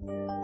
thank you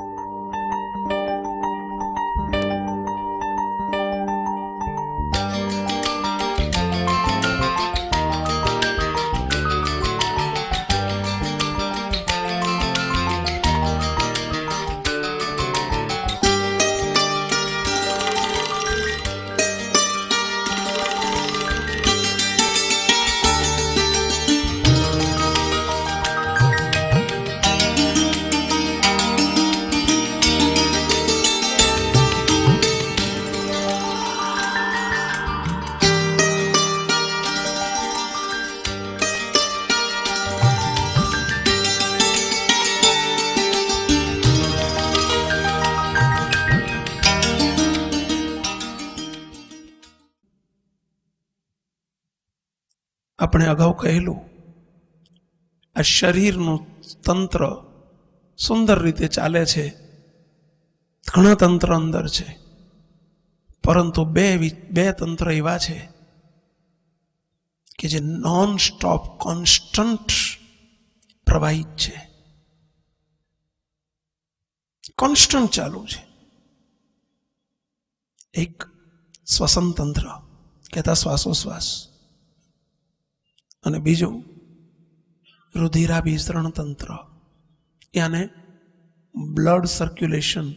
અગાઉ કહેલું આ શરીરનું તંત્ર સુંદર રીતે ચાલે છે ઘણા તંત્ર અંદર છે પરંતુ બે બે તંત્ર એવા છે કે જે નોન સ્ટોપ કોન્સ્ટન્ટ પ્રવાહિત છે કોન્સ્ટન્ટ ચાલુ છે એક શ્વસન તંત્ર કહેતા શ્વાસોશ્વાસ અને બીજું રુધિરાભિસરણ તંત્ર યાને blood circulation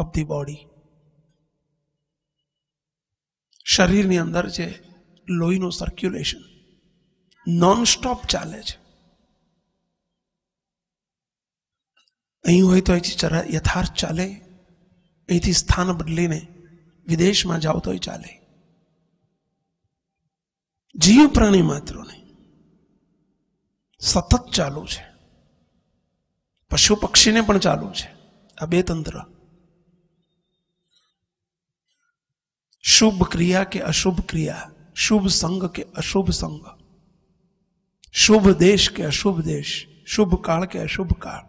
of the body શરીરની અંદર જે લોહીનું સર્ક્યુલેશન નોન સ્ટોપ ચાલે છે અહીં હોય તો અહીંથી યથાર્થ ચાલે અહીંથી સ્થાન બદલીને વિદેશમાં જાવ તોય ચાલે જીવ પ્રાણી માત્ર નહીં સતત ચાલુ છે પશુ પક્ષીને પણ ચાલુ છે આ બે તંત્ર શુભ ક્રિયા કે અશુભ ક્રિયા શુભ સંગ કે અશુભ સંગ શુભ દેશ કે અશુભ દેશ શુભ કાળ કે અશુભ કાળ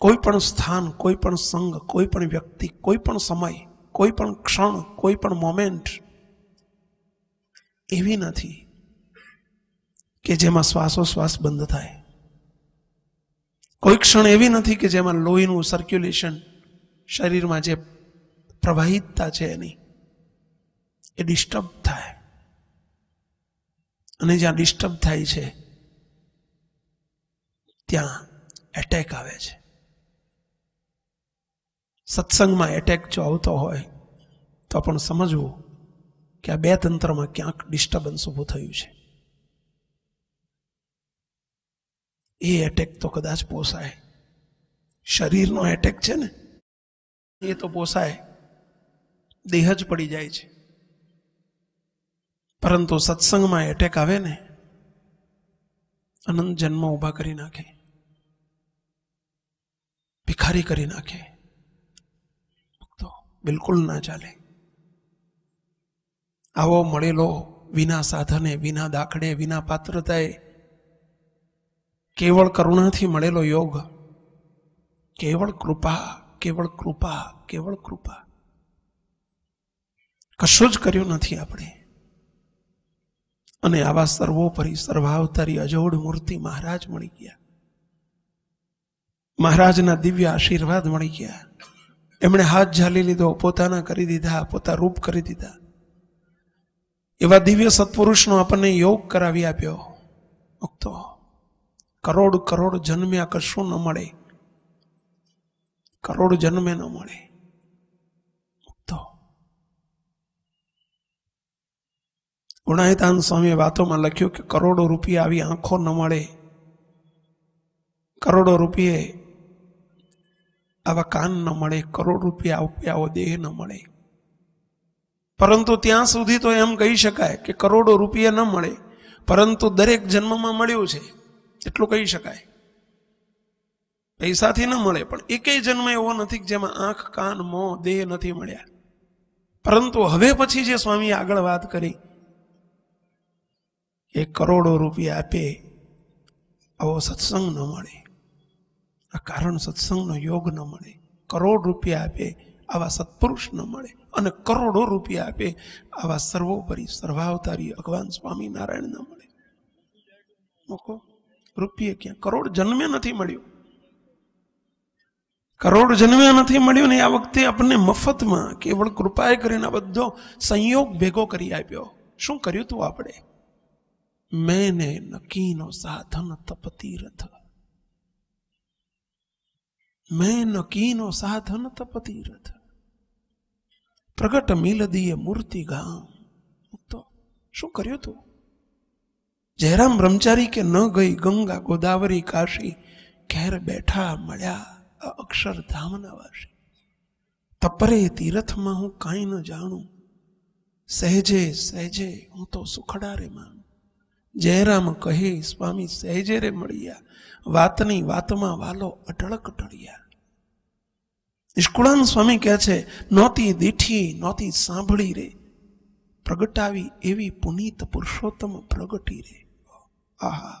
કોઈ પણ સ્થાન કોઈ પણ સંઘ કોઈ પણ વ્યક્તિ કોઈ પણ સમય કોઈ પણ ક્ષણ કોઈ પણ મોમેન્ટ એવી નથી કે જેમાં શ્વાસોશ્વાસ બંધ થાય કોઈ ક્ષણ એવી નથી કે જેમાં લોહીનું સર્ક્યુલેશન શરીરમાં જે પ્રવાહિતતા છે એની એ ડિસ્ટર્બ થાય અને જ્યાં ડિસ્ટર્બ થાય છે ત્યાં એટેક આવે છે સત્સંગમાં એટેક જો આવતો હોય તો પણ સમજવું કે આ બેતંત્રમાં ક્યાંક ડિસ્ટર્બન્સ ઊભો થયો છે એ એટેક તો કદાચ પોસાય શરીરનો એટેક છે ને એ તો પોસાય દેહ જ પડી જાય છે પરંતુ સત્સંગમાં એટેક આવે ને અનંત જન્મો ઉભા કરી નાખે ભિખારી કરી નાખે તો બિલકુલ ના ચાલે આવો મળેલો વિના સાધને વિના દાખડે વિના પાત્રતાએ કેવળ કરુણાથી મળેલો યોગ કેવળ કૃપા કેવળ કૃપા કેવળ કૃપા કશું જ કર્યું નથી આપણે અને આવા સર્વોપરી સર્વાવતારી અજોડ મૂર્તિ મહારાજ મળી ગયા મહારાજના દિવ્ય આશીર્વાદ મળી ગયા એમણે હાથ ઝાલી લીધો પોતાના કરી દીધા પોતા રૂપ કરી દીધા એવા દિવ્ય સત્પુરુષનો આપણને યોગ કરાવી આપ્યો ભક્તો કરોડ કરોડ જન્મ્યા કશું ન મળે કરોડ જન્મે ન મળે ભક્તો ગુણાયતાન સ્વામીએ વાતોમાં લખ્યું કે કરોડો રૂપિયા આવી આંખો ન મળે કરોડો રૂપિયે આવા કાન ન મળે કરોડ રૂપિયા આવો દેહ ન મળે પરંતુ ત્યાં સુધી તો એમ કહી શકાય કે કરોડો રૂપિયા ન મળે પરંતુ દરેક જન્મમાં મળ્યું છે એટલું કહી શકાય પૈસાથી ન મળે પણ એકેય જન્મ એવો નથી જેમાં આંખ કાન મો દેહ નથી મળ્યા પરંતુ હવે પછી જે સ્વામી આગળ વાત કરી એ કરોડો રૂપિયા આપે આવો સત્સંગ ન મળે આ કારણ સત્સંગનો યોગ ન મળે કરોડ રૂપિયા આપે આવા સત્પુરુષ ન મળે અને કરોડો રૂપિયા આપે આવા સર્વોપરી સર્વાવતારી ભગવાન સ્વામિનારાયણ ન મળે મૂકો રૂપિયે ક્યાં કરોડ જન્મે નથી મળ્યો કરોડ જન્મે નથી મળ્યો ને આ વખતે આપણને મફતમાં કેવળ કૃપાએ કરીને બધો સંયોગ ભેગો કરી આપ્યો શું કર્યું તું આપણે મેને નકીનો સાધન તપતી રથ મેં નકીનો સાધન તપતી રથ પ્રગટ મિલદીએ મૂર્તિ ગામ તો શું કર્યું તું જયરામ બ્રહ્મચારી કે ન ગઈ ગંગા ગોદાવરી કાશી ઘેર બેઠા મળ્યા અક્ષર ધામના વાસી તપરે તીરથમાં હું કાંઈ ન જાણું સહેજે સહેજે હું તો સુખડારે માનું જયરામ કહે સ્વામી સહેજે રે મળ્યા વાતની વાતમાં વાલો અઢળક ટળ્યા નિષ્કુળાન સ્વામી કહે છે નહોતી દીઠી નહોતી સાંભળી રે પ્રગટાવી એવી પુનીત પુરુષોત્તમ પ્રગટી રે આહા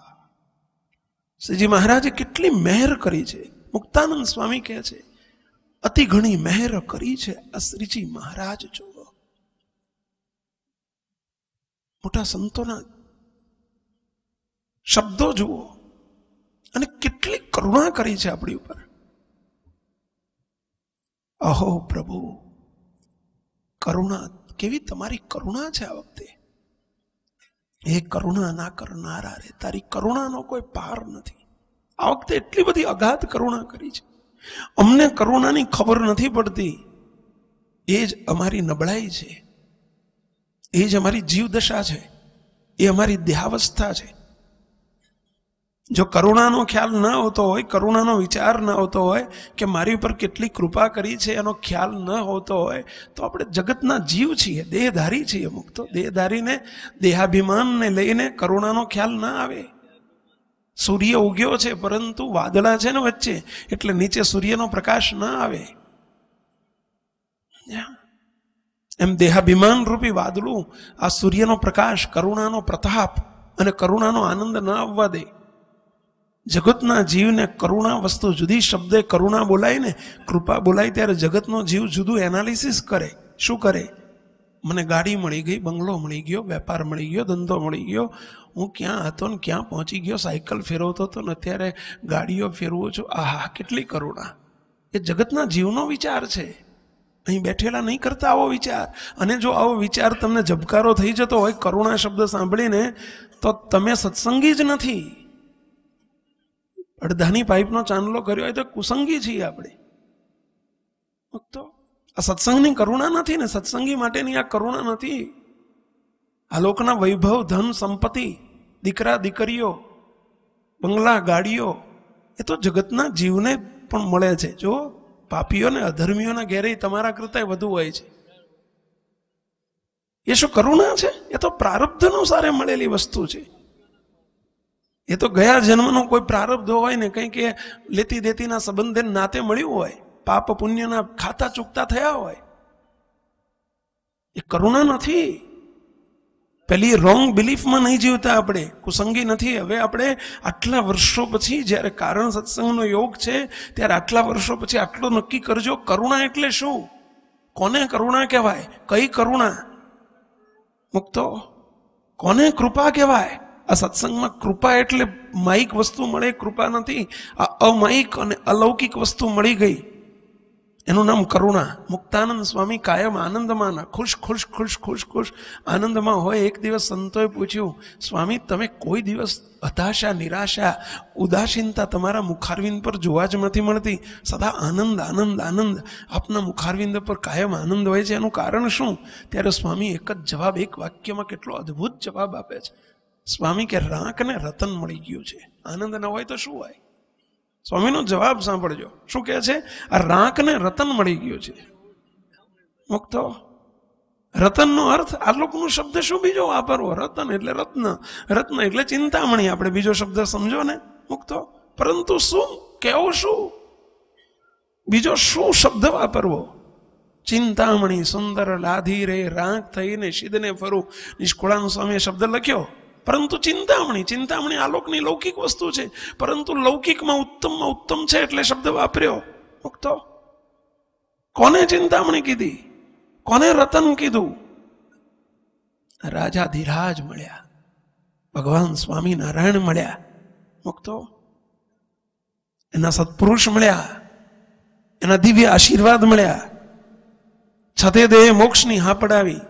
શ્રીજી મહારાજે કેટલી મહેર કરી છે મુક્તાનંદ સ્વામી કહે છે અતિ ઘણી મહેર કરી છે આ શ્રીજી મહારાજ જુઓ મોટા સંતોના શબ્દો જુઓ અને કેટલી કરુણા કરી છે આપણી ઉપર અહો પ્રભુ કરુણા કેવી તમારી કરુણા છે આ વખતે એ કરુણા ના કરનારા રે તારી કરુણાનો કોઈ પાર નથી આ વખતે એટલી બધી અગાધ કરુણા કરી છે અમને કરુણાની ખબર નથી પડતી એ જ અમારી નબળાઈ છે એ જ અમારી જીવદશા છે એ અમારી દેહાવસ્થા છે જો કરુણાનો ખ્યાલ ન હોતો હોય કરુણાનો વિચાર ન હોતો હોય કે મારી ઉપર કેટલી કૃપા કરી છે એનો ખ્યાલ ન હોતો હોય તો આપણે જગતના જીવ છીએ દેહધારી છીએ અમુક તો દેહધારીને દેહાભિમાનને લઈને કરુણાનો ખ્યાલ ન આવે સૂર્ય ઉગ્યો છે પરંતુ વાદળા છે ને વચ્ચે એટલે નીચે સૂર્યનો પ્રકાશ ન આવે એમ દેહાભિમાન રૂપી વાદળું આ સૂર્યનો પ્રકાશ કરુણાનો પ્રતાપ અને કરુણાનો આનંદ ન આવવા દે જગતના જીવને કરુણા વસ્તુ જુદી શબ્દે કરુણા બોલાય ને કૃપા બોલાય ત્યારે જગતનો જીવ જુદું એનાલિસિસ કરે શું કરે મને ગાડી મળી ગઈ બંગલો મળી ગયો વેપાર મળી ગયો ધંધો મળી ગયો હું ક્યાં હતો ને ક્યાં પહોંચી ગયો સાયકલ ફેરવતો હતો ને અત્યારે ગાડીઓ ફેરવો છું આહા કેટલી કરુણા એ જગતના જીવનો વિચાર છે અહીં બેઠેલા નહીં કરતા આવો વિચાર અને જો આવો વિચાર તમને ઝબકારો થઈ જતો હોય કરુણા શબ્દ સાંભળીને તો તમે સત્સંગી જ નથી અડધાની પાઇપનો ચાંદલો કર્યો હોય તો કુસંગી છીએ આપણે તો આ સત્સંગની કરુણા નથી ને સત્સંગી માટેની આ કરુણા નથી આ લોકના વૈભવ ધન સંપત્તિ દીકરા દીકરીઓ બંગલા ગાડીઓ એ તો જગતના જીવને પણ મળે છે જો પાપીઓને અધર્મીઓના ઘેરે તમારા કરતાં વધુ હોય છે એ શું કરુણા છે એ તો પ્રારબ્ધ અનુસારે મળેલી વસ્તુ છે એ તો ગયા જન્મનો કોઈ પ્રારબ્ધ હોય ને કંઈ કે લેતી દેતીના સંબંધે નાતે મળ્યું હોય પાપ પુણ્યના ખાતા ચૂકતા થયા હોય એ કરુણા નથી પેલી રોંગ બિલીફમાં નહીં જીવતા આપણે કુસંગી નથી હવે આપણે આટલા વર્ષો પછી જ્યારે કારણ સત્સંગનો યોગ છે ત્યારે આટલા વર્ષો પછી આટલો નક્કી કરજો કરુણા એટલે શું કોને કરુણા કહેવાય કઈ કરુણા મુક્તો કોને કૃપા કહેવાય આ સત્સંગમાં કૃપા એટલે માહિક વસ્તુ મળે કૃપા નથી આ અમાયિક અને અલૌકિક વસ્તુ મળી ગઈ એનું નામ કરુણા મુક્તાનંદ સ્વામી કાયમ આનંદમાં ખુશ ખુશ ખુશ ખુશ ખુશ આનંદમાં હોય એક દિવસ સંતોએ પૂછ્યું સ્વામી તમે કોઈ દિવસ હતાશા નિરાશા ઉદાસીનતા તમારા મુખારવિંદ પર જોવા જ નથી મળતી સદા આનંદ આનંદ આનંદ આપના મુખારવિંદ પર કાયમ આનંદ હોય છે એનું કારણ શું ત્યારે સ્વામી એક જ જવાબ એક વાક્યમાં કેટલો અદ્ભુત જવાબ આપે છે સ્વામી કે રાંકને રતન મળી ગયું છે આનંદ ન હોય તો શું હોય સ્વામીનો જવાબ સાંભળજો શું કહે છે આ રાંકને રતન મળી ગયું છે મુક્ત રતનનો અર્થ આ લોકોનો શબ્દ શું બીજો વાપરવો રતન એટલે રત્ન રત્ન એટલે ચિંતામણી આપણે બીજો શબ્દ સમજો ને મુક્તો પરંતુ શું કેવું શું બીજો શું શબ્દ વાપરવો ચિંતામણી સુંદર લાધી રે રાંક થઈને સિદ્ધને ફરું નિષ્કુળાનું સ્વામીએ શબ્દ લખ્યો પરંતુ ચિંતામણી ચિંતામણી આલોકની લૌકિક વસ્તુ છે પરંતુ લૌકિકમાં ઉત્તમમાં ઉત્તમ છે એટલે શબ્દ વાપર્યો મુક્તો કોને ચિંતામણી કીધી કોને રતન કીધું રાજા ધીરાજ મળ્યા ભગવાન સ્વામિનારાયણ મળ્યા મુક્તો એના સત્પુરુષ મળ્યા એના દિવ્ય આશીર્વાદ મળ્યા છતે દેહ મોક્ષની હા પડાવી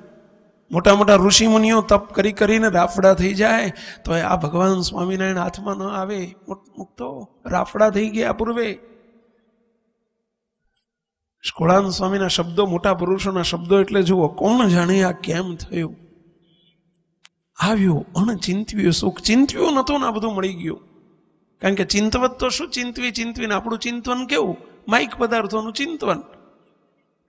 મોટા મોટા ઋષિમુનિઓ તપ કરી કરીને રાફડા થઈ જાય તો આ ભગવાન સ્વામિનારાયણ હાથમાં ન આવે મુક્તો રાફડા થઈ ગયા પૂર્વે સ્કોળાન સ્વામીના શબ્દો મોટા પુરુષોના શબ્દો એટલે જુઓ કોણ જાણે આ કેમ થયું આવ્યું અણચિંતવ્યું સુખ ચિંતવ્યું નહોતું ને આ બધું મળી ગયું કારણ કે ચિંતવત તો શું ચિંતવી ચિંતવીને આપણું ચિંતવન કેવું માઇક પદાર્થોનું ચિંતવન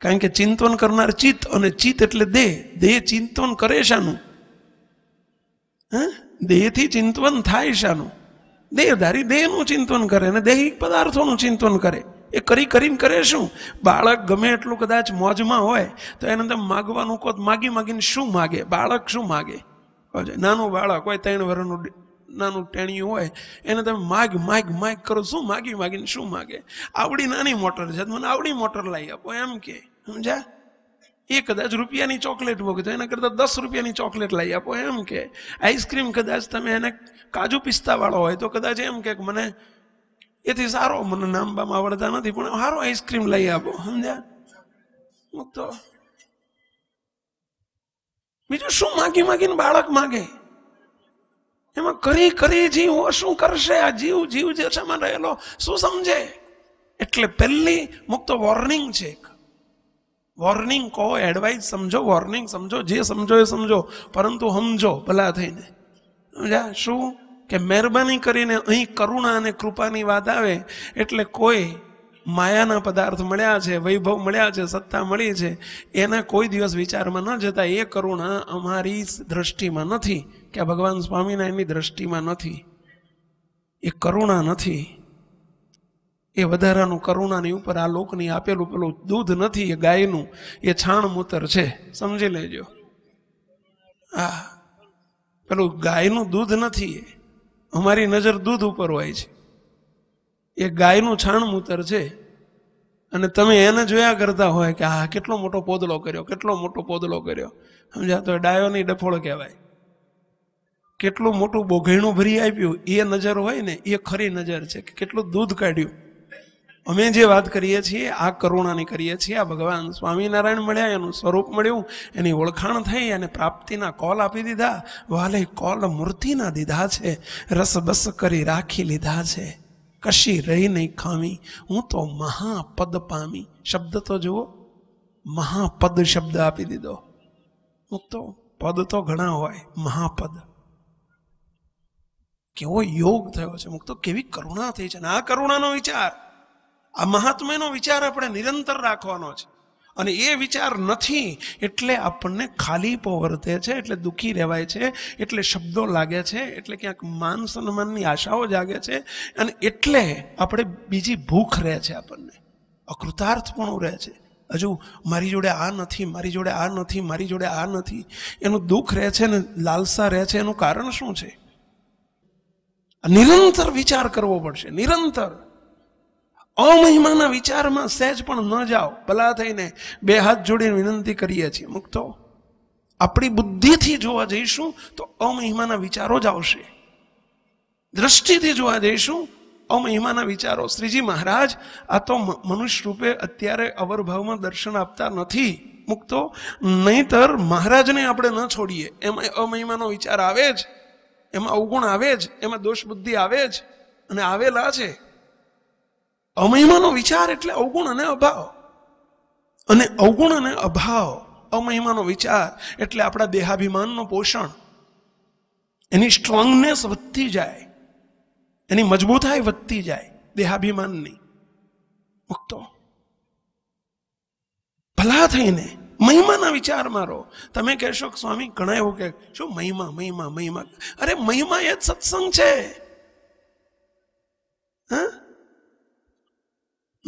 કારણ કે ચિંતન કરનાર ચિત્ત અને ચિત્ત એટલે દેહ દેહ ચિંતન કરે શાનું હા દેહથી ચિંતવન થાય શાનું દેહધારી દેહનું ચિંતન કરે અને દૈહિક પદાર્થોનું ચિંતન કરે એ કરી કરીને કરે શું બાળક ગમે એટલું કદાચ મોજમાં હોય તો એને તમે માગવાનું કહો માગી માગીને શું માગે બાળક શું માગે નાનું બાળક હોય ત્રણ વર્ષનું નાનું ટેણિયું હોય એને તમે માગ માગ માગ કરો શું માગી માગીને શું માગે આવડી નાની મોટર છે મને આવડી મોટર લાવી આપો એમ કે સમજ્યા એ કદાચ રૂપિયાની ચોકલેટ વગતો એના કરતાં દસ રૂપિયાની ચોકલેટ લઈ આપો એમ કે આઈસ્ક્રીમ કદાચ તમે એને કાજુ પિસ્તાવાળો હોય તો કદાચ એમ કે મને એથી સારો મને નામ બામ આવડતા નથી પણ સારો આઈસ્ક્રીમ લઈ આપો સમજ્યા અમુક તો બીજું શું માગી માગીને બાળક માગે એમાં કરી કરી જીવ શું કરશે આ જીવ જીવ જે છે રહેલો શું સમજે એટલે પહેલી મુક્ત વોર્નિંગ છે એક વોર્નિંગ કહો એડવાઇસ સમજો વોર્નિંગ સમજો જે સમજો એ સમજો પરંતુ સમજો ભલા થઈને સમજ્યા શું કે મહેરબાની કરીને અહીં કરુણા અને કૃપાની વાત આવે એટલે કોઈ માયાના પદાર્થ મળ્યા છે વૈભવ મળ્યા છે સત્તા મળી છે એના કોઈ દિવસ વિચારમાં ન જતા એ કરુણા અમારી દ્રષ્ટિમાં નથી કે ભગવાન સ્વામિનારાયણની દ્રષ્ટિમાં નથી એ કરુણા નથી એ વધારાનું કરુણાની ઉપર આ લોકની આપેલું પેલું દૂધ નથી એ ગાયનું એ છાણ મૂતર છે સમજી લેજો હા પેલું ગાયનું દૂધ નથી એ અમારી નજર દૂધ ઉપર હોય છે એ ગાયનું છાણ મૂતર છે અને તમે એને જોયા કરતા હોય કે આ કેટલો મોટો પોદલો કર્યો કેટલો મોટો પોદલો કર્યો સમજ્યા તો ડાયોની ડફોળ કહેવાય કેટલું મોટું બોઘેણું ભરી આપ્યું એ નજર હોય ને એ ખરી નજર છે કે કેટલું દૂધ કાઢ્યું અમે જે વાત કરીએ છીએ આ કરુણાની કરીએ છીએ આ ભગવાન સ્વામિનારાયણ મળ્યા એનું સ્વરૂપ મળ્યું એની ઓળખાણ થઈ અને પ્રાપ્તિના કોલ આપી દીધા વાલે કોલ મૂર્તિના દીધા છે રસબસ કરી રાખી લીધા છે કશી રહી નહીં ખામી હું તો મહાપદ પામી શબ્દ તો જુઓ મહાપદ શબ્દ આપી દીધો હું તો પદ તો ઘણા હોય મહાપદ કેવો યોગ થયો છે મુક્તો કેવી કરુણા થઈ છે અને આ કરુણાનો વિચાર આ મહાત્મ્યનો વિચાર આપણે નિરંતર રાખવાનો છે અને એ વિચાર નથી એટલે આપણને ખાલી પવર્તે છે એટલે દુઃખી રહેવાય છે એટલે શબ્દો લાગે છે એટલે ક્યાંક માન સન્માનની આશાઓ જાગે છે અને એટલે આપણે બીજી ભૂખ રહે છે આપણને અકૃતાર્થપણું રહે છે હજુ મારી જોડે આ નથી મારી જોડે આ નથી મારી જોડે આ નથી એનું દુઃખ રહે છે ને લાલસા રહે છે એનું કારણ શું છે નિરંતર વિચાર કરવો પડશે નિરંતર અમહિમાના વિચારમાં સહેજ પણ ન જાઓ ભલા થઈને બે હાથ જોડીને વિનંતી કરીએ છીએ મુક્તો આપણી બુદ્ધિથી જોવા જઈશું તો અમહિમાના વિચારો જ આવશે દ્રષ્ટિથી જોવા જઈશું અમહિમાના વિચારો શ્રીજી મહારાજ આ તો મનુષ્ય રૂપે અત્યારે અવરભાવમાં દર્શન આપતા નથી મુક્તો નહીતર મહારાજને આપણે ન છોડીએ એમાં અમહિમાનો વિચાર આવે જ એમાં અવગુણ આવે જ એમાં દોષ બુદ્ધિ આવે જ અને આવેલા છે અમહિમાનો વિચાર એટલે અવગુણ અને અભાવ અને અવગુણ અને અભાવ અમહિમાનો વિચાર એટલે આપણા દેહાભિમાનનું પોષણ એની સ્ટ્રોંગનેસ વધતી જાય એની મજબૂતાઈ વધતી જાય દેહાભિમાનની મુક્તો ભલા થઈને મહિમાના વિચાર મારો તમે કહેશો કે સ્વામી ઘણા એવું કે શું મહિમા મહિમા મહિમા અરે મહિમા એ જ સત્સંગ છે હા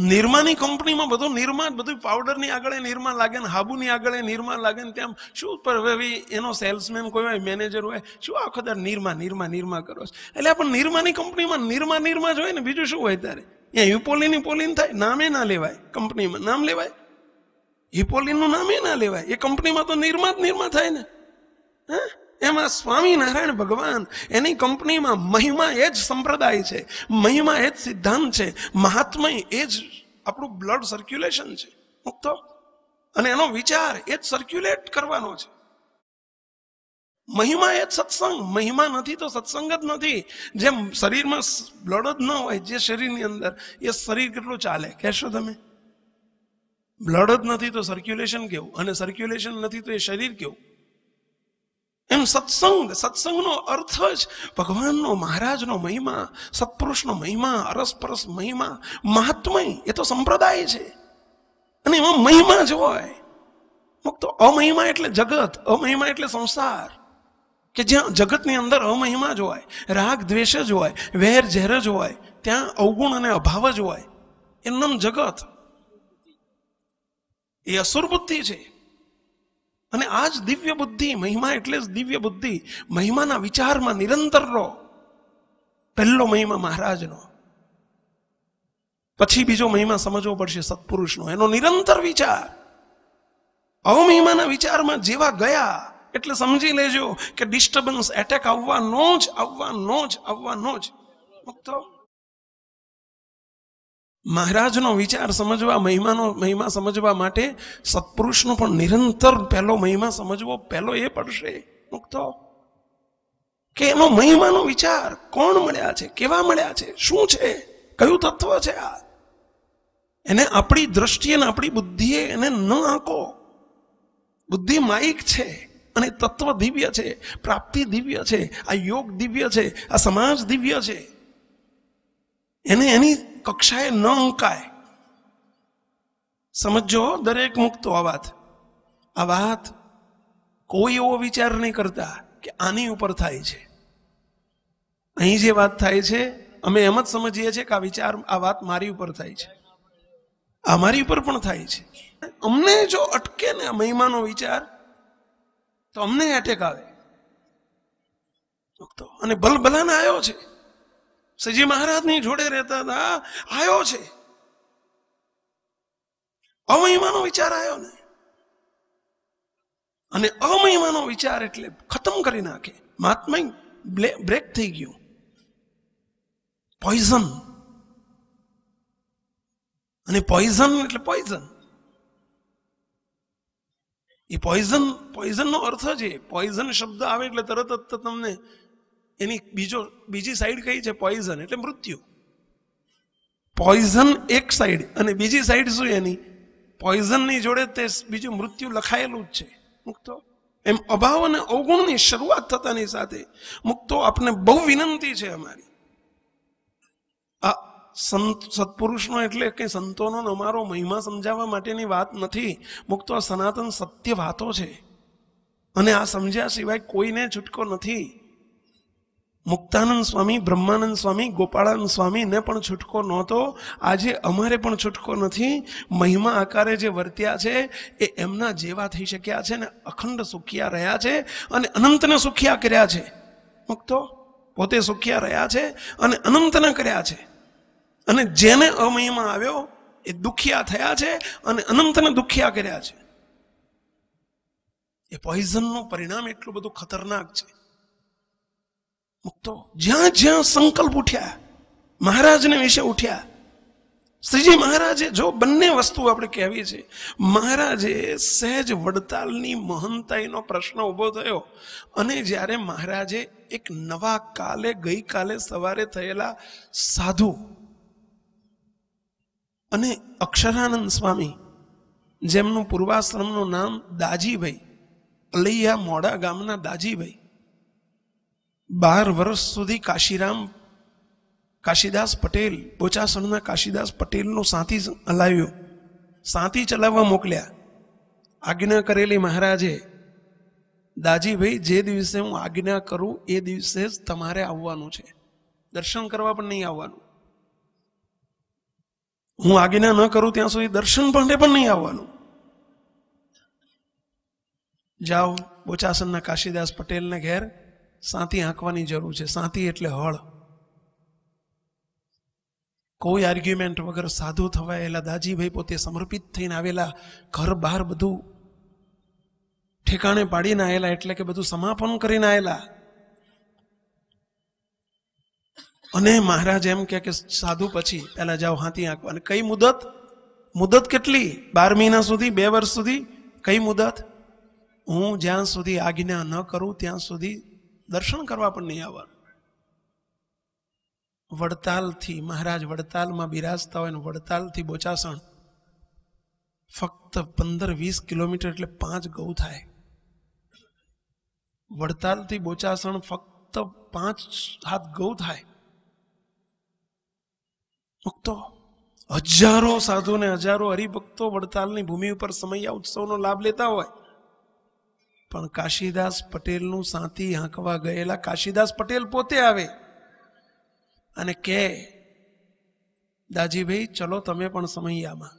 નિર્માની કંપનીમાં બધું નિરમા બધું પાવડરની આગળ નિર્મા લાગે ને હાબુની આગળ નિરમા લાગે ને તેમ શું પર એનો સેલ્સમેન કોઈ હોય મેનેજર હોય શું આખો દર નિરમા નિરમા નિર્મા કરો છો એટલે આપણે નિર્માની કંપનીમાં નિર્મા નિરમા જ હોય ને બીજું શું હોય ત્યારે ત્યાં યુપોલિન પોલિન થાય નામે ના લેવાય કંપનીમાં નામ લેવાય હિપોલિનનું નામે ના લેવાય એ કંપનીમાં તો નિરમા જ નિરમા થાય ને હા એમાં સ્વામિનારાયણ ભગવાન એની કંપનીમાં મહિમા એ જ સંપ્રદાય છે મહિમા એ જ સિદ્ધાંત છે મહાત્મય એ જ આપણું બ્લડ સર્ક્યુલેશન છે મુક્ત અને એનો વિચાર એ જ સર્ક્યુલેટ કરવાનો છે મહિમા એ જ સત્સંગ મહિમા નથી તો સત્સંગ જ નથી જેમ શરીરમાં બ્લડ જ ન હોય જે શરીરની અંદર એ શરીર કેટલું ચાલે કહેશો તમે બ્લડ જ નથી તો સર્ક્યુલેશન કેવું અને સર્ક્યુલેશન નથી તો એ શરીર કેવું એનું સત્સંગ સત્સંગનો અર્થ જ ભગવાનનો મહારાજનો મહિમા સત્પુરુષનો મહિમા અરસપરસ મહિમા મહાત્મય એ તો સંપ્રદાય છે અને એમાં મહિમા જ હોય મુક્ત અમહિમા એટલે જગત અમહિમા એટલે સંસાર કે જ્યાં જગતની અંદર અમહિમા જ હોય રાગ દ્વેષ જ હોય વેર ઝેર જ હોય ત્યાં અવગુણ અને અભાવ જ હોય એમનામ જગત એ અસુર બુદ્ધિ છે અને આ જ દિવ્ય બુદ્ધિ મહિમા એટલે જ દિવ્ય બુદ્ધિ મહિમાના વિચારમાં નિરંતર રહો પહેલો મહિમા મહારાજનો પછી બીજો મહિમા સમજવો પડશે સત્પુરુષનો એનો નિરંતર વિચાર અવમહિમાના વિચારમાં જેવા ગયા એટલે સમજી લેજો કે ડિસ્ટર્બન્સ એટેક આવવાનો જ આવવાનો જ આવવાનો જ મુક્ત મહારાજનો વિચાર સમજવા મહિમાનો મહિમા સમજવા માટે સત્પુરુષનો પણ નિરંતર પહેલો મહિમા સમજવો પહેલો એ પડશે મુક્તો કે એનો મહિમાનો વિચાર કોણ મળ્યા છે કેવા મળ્યા છે શું છે કયું તત્વ છે આ એને આપણી દ્રષ્ટિએ અને આપણી બુદ્ધિએ એને ન આંકો બુદ્ધિ માયિક છે અને તત્વ દિવ્ય છે પ્રાપ્તિ દિવ્ય છે આ યોગ દિવ્ય છે આ સમાજ દિવ્ય છે એને એની કક્ષાએ ન અંકાય સમજો દરેક મુક્તો આ વાત આ વાત કોઈ એવો વિચાર નહીં કરતા કે આની ઉપર થાય છે અહીં જે વાત થાય છે અમે એમ જ સમજીએ છીએ કે આ વિચાર આ વાત મારી ઉપર થાય છે આ મારી ઉપર પણ થાય છે અમને જો અટકે ને મહિમાનો વિચાર તો અમને અટેક આવે અને ભલભલાને આવ્યો છે સજી મહારાજની જોડે રહેતા હતા આવ્યો છે અમહિમાનો વિચાર આવ્યો ને અને અમહિમાનો વિચાર એટલે ખતમ કરી નાખે મહાત્મા બ્રેક થઈ ગયું પોઈઝન અને પોઈઝન એટલે પોઈઝન એ પોઈઝન પોઈઝનનો અર્થ છે પોઈઝન શબ્દ આવે એટલે તરત જ તમને એની બીજો બીજી સાઈડ કઈ છે પોઈઝન એટલે મૃત્યુ પોઈઝન એક સાઈડ અને બીજી સાઈડ શું એની પોઈઝનની જોડે તે બીજું મૃત્યુ લખાયેલું જ છે મુક્તો એમ અભાવ અને અવગુણની શરૂઆત થતાની સાથે મુક્તો આપને બહુ વિનંતી છે અમારી આ સંત સત્પુરુષનો એટલે કે સંતોનો અમારો મહિમા સમજાવવા માટેની વાત નથી મુક્તો સનાતન સત્ય વાતો છે અને આ સમજ્યા સિવાય કોઈને છૂટકો નથી મુક્તાનંદ સ્વામી બ્રહ્માનંદ સ્વામી ગોપાળાનંદ સ્વામીને પણ છૂટકો નહોતો આજે અમારે પણ છૂટકો નથી મહિમા આકારે જે વર્ત્યા છે એ એમના જેવા થઈ શક્યા છે ને અખંડ સુખિયા રહ્યા છે અને અનંતને સુખિયા કર્યા છે મુક્તો પોતે સુખિયા રહ્યા છે અને અનંતને કર્યા છે અને જેને અમહિમા આવ્યો એ દુખિયા થયા છે અને અનંતને દુખિયા કર્યા છે એ પોઈઝનનું પરિણામ એટલું બધું ખતરનાક છે મુક્તો જ્યાં જ્યાં સંકલ્પ ઉઠ્યા મહારાજને વિશે ઉઠ્યા શ્રીજી મહારાજે જો બંને વસ્તુ આપણે કહેવી છે મહારાજે સહેજ વડતાલની મહંતાઈનો પ્રશ્ન ઊભો થયો અને જ્યારે મહારાજે એક નવા કાલે ગઈકાલે સવારે થયેલા સાધુ અને અક્ષરાનંદ સ્વામી જેમનું પૂર્વાશ્રમનું નામ દાજીભાઈ અલૈયા મોડા ગામના દાજીભાઈ બાર વર્ષ સુધી કાશીરામ કાશીદાસ પટેલ બોચાસણના કાશીદાસ પટેલનો સાથી હલાવ્યો સાથી ચલાવવા મોકલ્યા આજ્ઞા કરેલી મહારાજે દાજીભાઈ જે દિવસે હું આજ્ઞા કરું એ દિવસે જ તમારે આવવાનું છે દર્શન કરવા પણ નહીં આવવાનું હું આજ્ઞા ન કરું ત્યાં સુધી દર્શન માટે પણ નહીં આવવાનું જાઓ બોચાસણના કાશીદાસ પટેલને ઘેર સાંતી આંકવાની જરૂર છે સાંતી એટલે હળ કોઈ આર્ગ્યુમેન્ટ વગર સાધુ થવાયેલા દાજીભાઈ પોતે સમર્પિત થઈને આવેલા ઘર બહાર બધું ઠેકાણે પાડીને આવેલા એટલે કે બધું સમાપન કરીને આવેલા અને મહારાજ એમ કે સાધુ પછી પહેલાં જાઓ હાથી આંકવા કઈ મુદત મુદત કેટલી બાર મહિના સુધી બે વર્ષ સુધી કઈ મુદત હું જ્યાં સુધી આજ્ઞા ન કરું ત્યાં સુધી દર્શન કરવા પણ નહીં આવવાનું વડતાલથી મહારાજ વડતાલમાં બિરાજતા હોય ને વડતાલથી બોચાસણ ફક્ત પંદર વીસ કિલોમીટર એટલે પાંચ ગૌ થાય વડતાલથી બોચાસણ ફક્ત પાંચ હાથ ગૌ થાય ભક્તો હજારો સાધુ ને હજારો હરિભક્તો વડતાલની ભૂમિ ઉપર સમય ઉત્સવનો લાભ લેતા હોય પણ કાશીદાસ પટેલનું સાથી હાંકવા ગયેલા કાશીદાસ પટેલ પોતે આવે અને કે દાજીભાઈ ચલો તમે પણ સમૈયામાં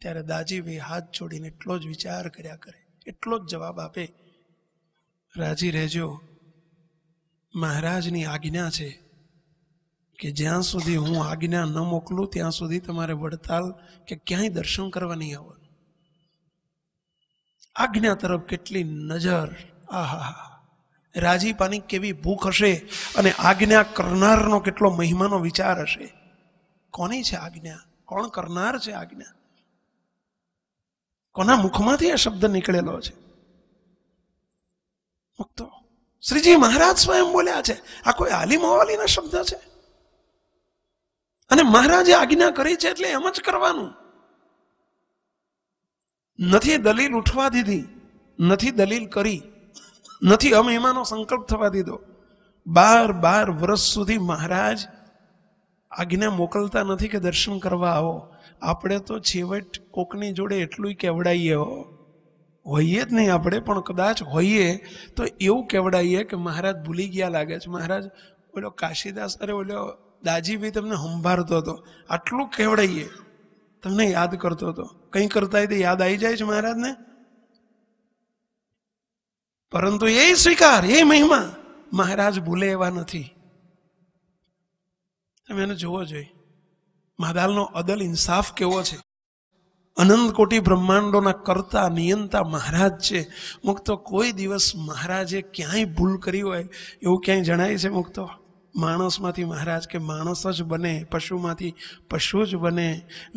ત્યારે દાજીભાઈ હાથ છોડીને એટલો જ વિચાર કર્યા કરે એટલો જ જવાબ આપે રાજી રહેજો મહારાજની આજ્ઞા છે કે જ્યાં સુધી હું આજ્ઞા ન મોકલું ત્યાં સુધી તમારે વડતાલ કે ક્યાંય દર્શન કરવા નહીં આવવાનું આજ્ઞા તરફ કેટલી નજર આહા રાજીપાની કેવી ભૂખ હશે અને આજ્ઞા કરનારનો કેટલો મહિમાનો વિચાર હશે કોની છે આજ્ઞા કોણ કરનાર છે આજ્ઞા કોના મુખમાંથી આ શબ્દ નીકળેલો છે મુક્તો શ્રીજી મહારાજ સ્વયં બોલ્યા છે આ કોઈ હાલી મોવાલીના શબ્દ છે અને મહારાજે આજ્ઞા કરી છે એટલે એમ જ કરવાનું નથી દલીલ ઉઠવા દીધી નથી દલીલ કરી નથી અમે એમાંનો સંકલ્પ થવા દીધો બાર બાર વર્ષ સુધી મહારાજ આજ્ઞા મોકલતા નથી કે દર્શન કરવા આવો આપણે તો છેવટ કોકની જોડે એટલું કેવડાઈએ હો હોઈએ જ નહીં આપણે પણ કદાચ હોઈએ તો એવું કેવડાઈએ કે મહારાજ ભૂલી ગયા લાગે છે મહારાજ ઓલો કાશીદાસ અરે ઓલો દાજીભાઈ તમને હંભારતો હતો આટલું કેવડાઈએ તમને યાદ કરતો હતો કંઈ કરતા તે યાદ આવી જાય છે મહારાજને પરંતુ એ સ્વીકાર એ મહિમા મહારાજ ભૂલે એવા નથી તમે એને જોવો જોઈએ માદાલનો અદલ ઇન્સાફ કેવો છે અનંત કોટી બ્રહ્માંડોના કરતા નિયંતા મહારાજ છે મુક્તો કોઈ દિવસ મહારાજે ક્યાંય ભૂલ કરી હોય એવું ક્યાંય જણાય છે મુક્તો માણસમાંથી મહારાજ કે માણસ જ બને પશુમાંથી પશુ જ બને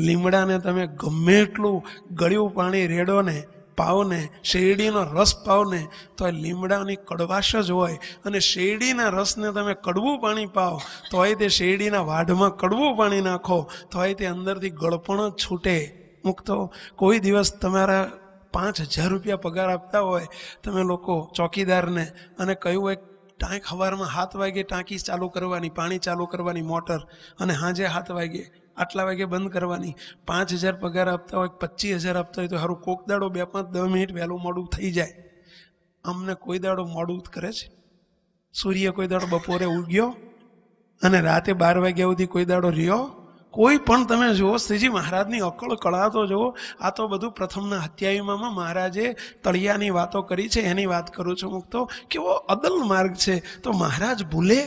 લીમડાને તમે ગમે એટલું ગળ્યું પાણી રેડો ને પાઓને શેરડીનો રસ પાઓને તો એ લીમડાની કડવાશ જ હોય અને શેરડીના રસને તમે કડવું પાણી પાઓ તોય તે શેરડીના વાઢમાં કડવું પાણી નાખો તોય તે અંદરથી ગળપણ જ છૂટે મૂકતો કોઈ દિવસ તમારા પાંચ હજાર રૂપિયા પગાર આપતા હોય તમે લોકો ચોકીદારને અને કહ્યું હોય ટાંક હવારમાં સાત વાગે ટાંકી ચાલુ કરવાની પાણી ચાલુ કરવાની મોટર અને સાંજે સાત વાગે આટલા વાગે બંધ કરવાની પાંચ હજાર પગાર આપતા હોય પચીસ હજાર આપતા હોય તો સારું કોક દાડો બે પાંચ દસ મિનિટ વહેલું મોડું થઈ જાય અમને કોઈ દાડો મોડું કરે છે સૂર્ય કોઈ દાડો બપોરે ઉગ્યો અને રાતે બાર વાગ્યા સુધી કોઈ દાડો રહ્યો કોઈ પણ તમે જુઓ શ્રીજી મહારાજની અકળ કળા તો જુઓ આ તો બધું પ્રથમના હત્યાયુમાં મહારાજે તળિયાની વાતો કરી છે એની વાત કરું છું મુક્તો કેવો અદલ માર્ગ છે તો મહારાજ ભૂલે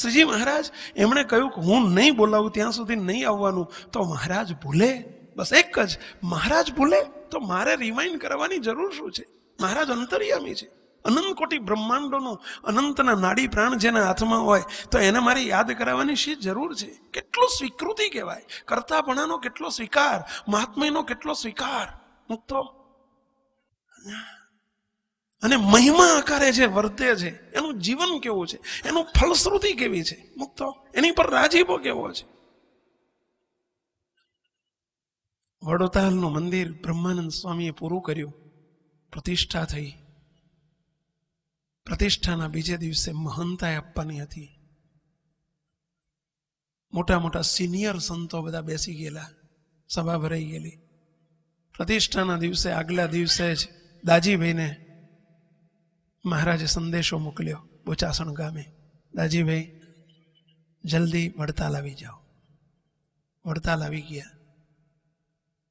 શ્રીજી મહારાજ એમણે કહ્યું કે હું નહીં બોલાવું ત્યાં સુધી નહીં આવવાનું તો મહારાજ ભૂલે બસ એક જ મહારાજ ભૂલે તો મારે રિમાઇન્ડ કરવાની જરૂર શું છે મહારાજ અંતર્યામી છે અનંત કોટી બ્રહ્માંડોનો અનંતના નાડી પ્રાણ જેના હાથમાં હોય તો એને મારી યાદ કરાવવાની શી જરૂર છે કેટલો સ્વીકૃતિ કહેવાય કરતાપણાનો કેટલો સ્વીકાર મહાત્મયનો કેટલો સ્વીકાર મુક્તો અને મહિમા આકારે જે વર્તે છે એનું જીવન કેવું છે એનું ફલશ્રુતિ કેવી છે મુક્તો એની પર રાજીપો કેવો છે વડોતાલનું મંદિર બ્રહ્માનંદ સ્વામીએ પૂરું કર્યું પ્રતિષ્ઠા થઈ પ્રતિષ્ઠાના બીજે દિવસે મહંતાએ આપવાની હતી મોટા મોટા સિનિયર સંતો બધા બેસી ગયેલા સભા ભરાઈ ગયેલી પ્રતિષ્ઠાના દિવસે આગલા દિવસે જ દાજીભાઈને મહારાજે સંદેશો મોકલ્યો બોચાસણ ગામે દાજીભાઈ જલ્દી વડતાલ આવી જાઓ વડતાલ આવી ગયા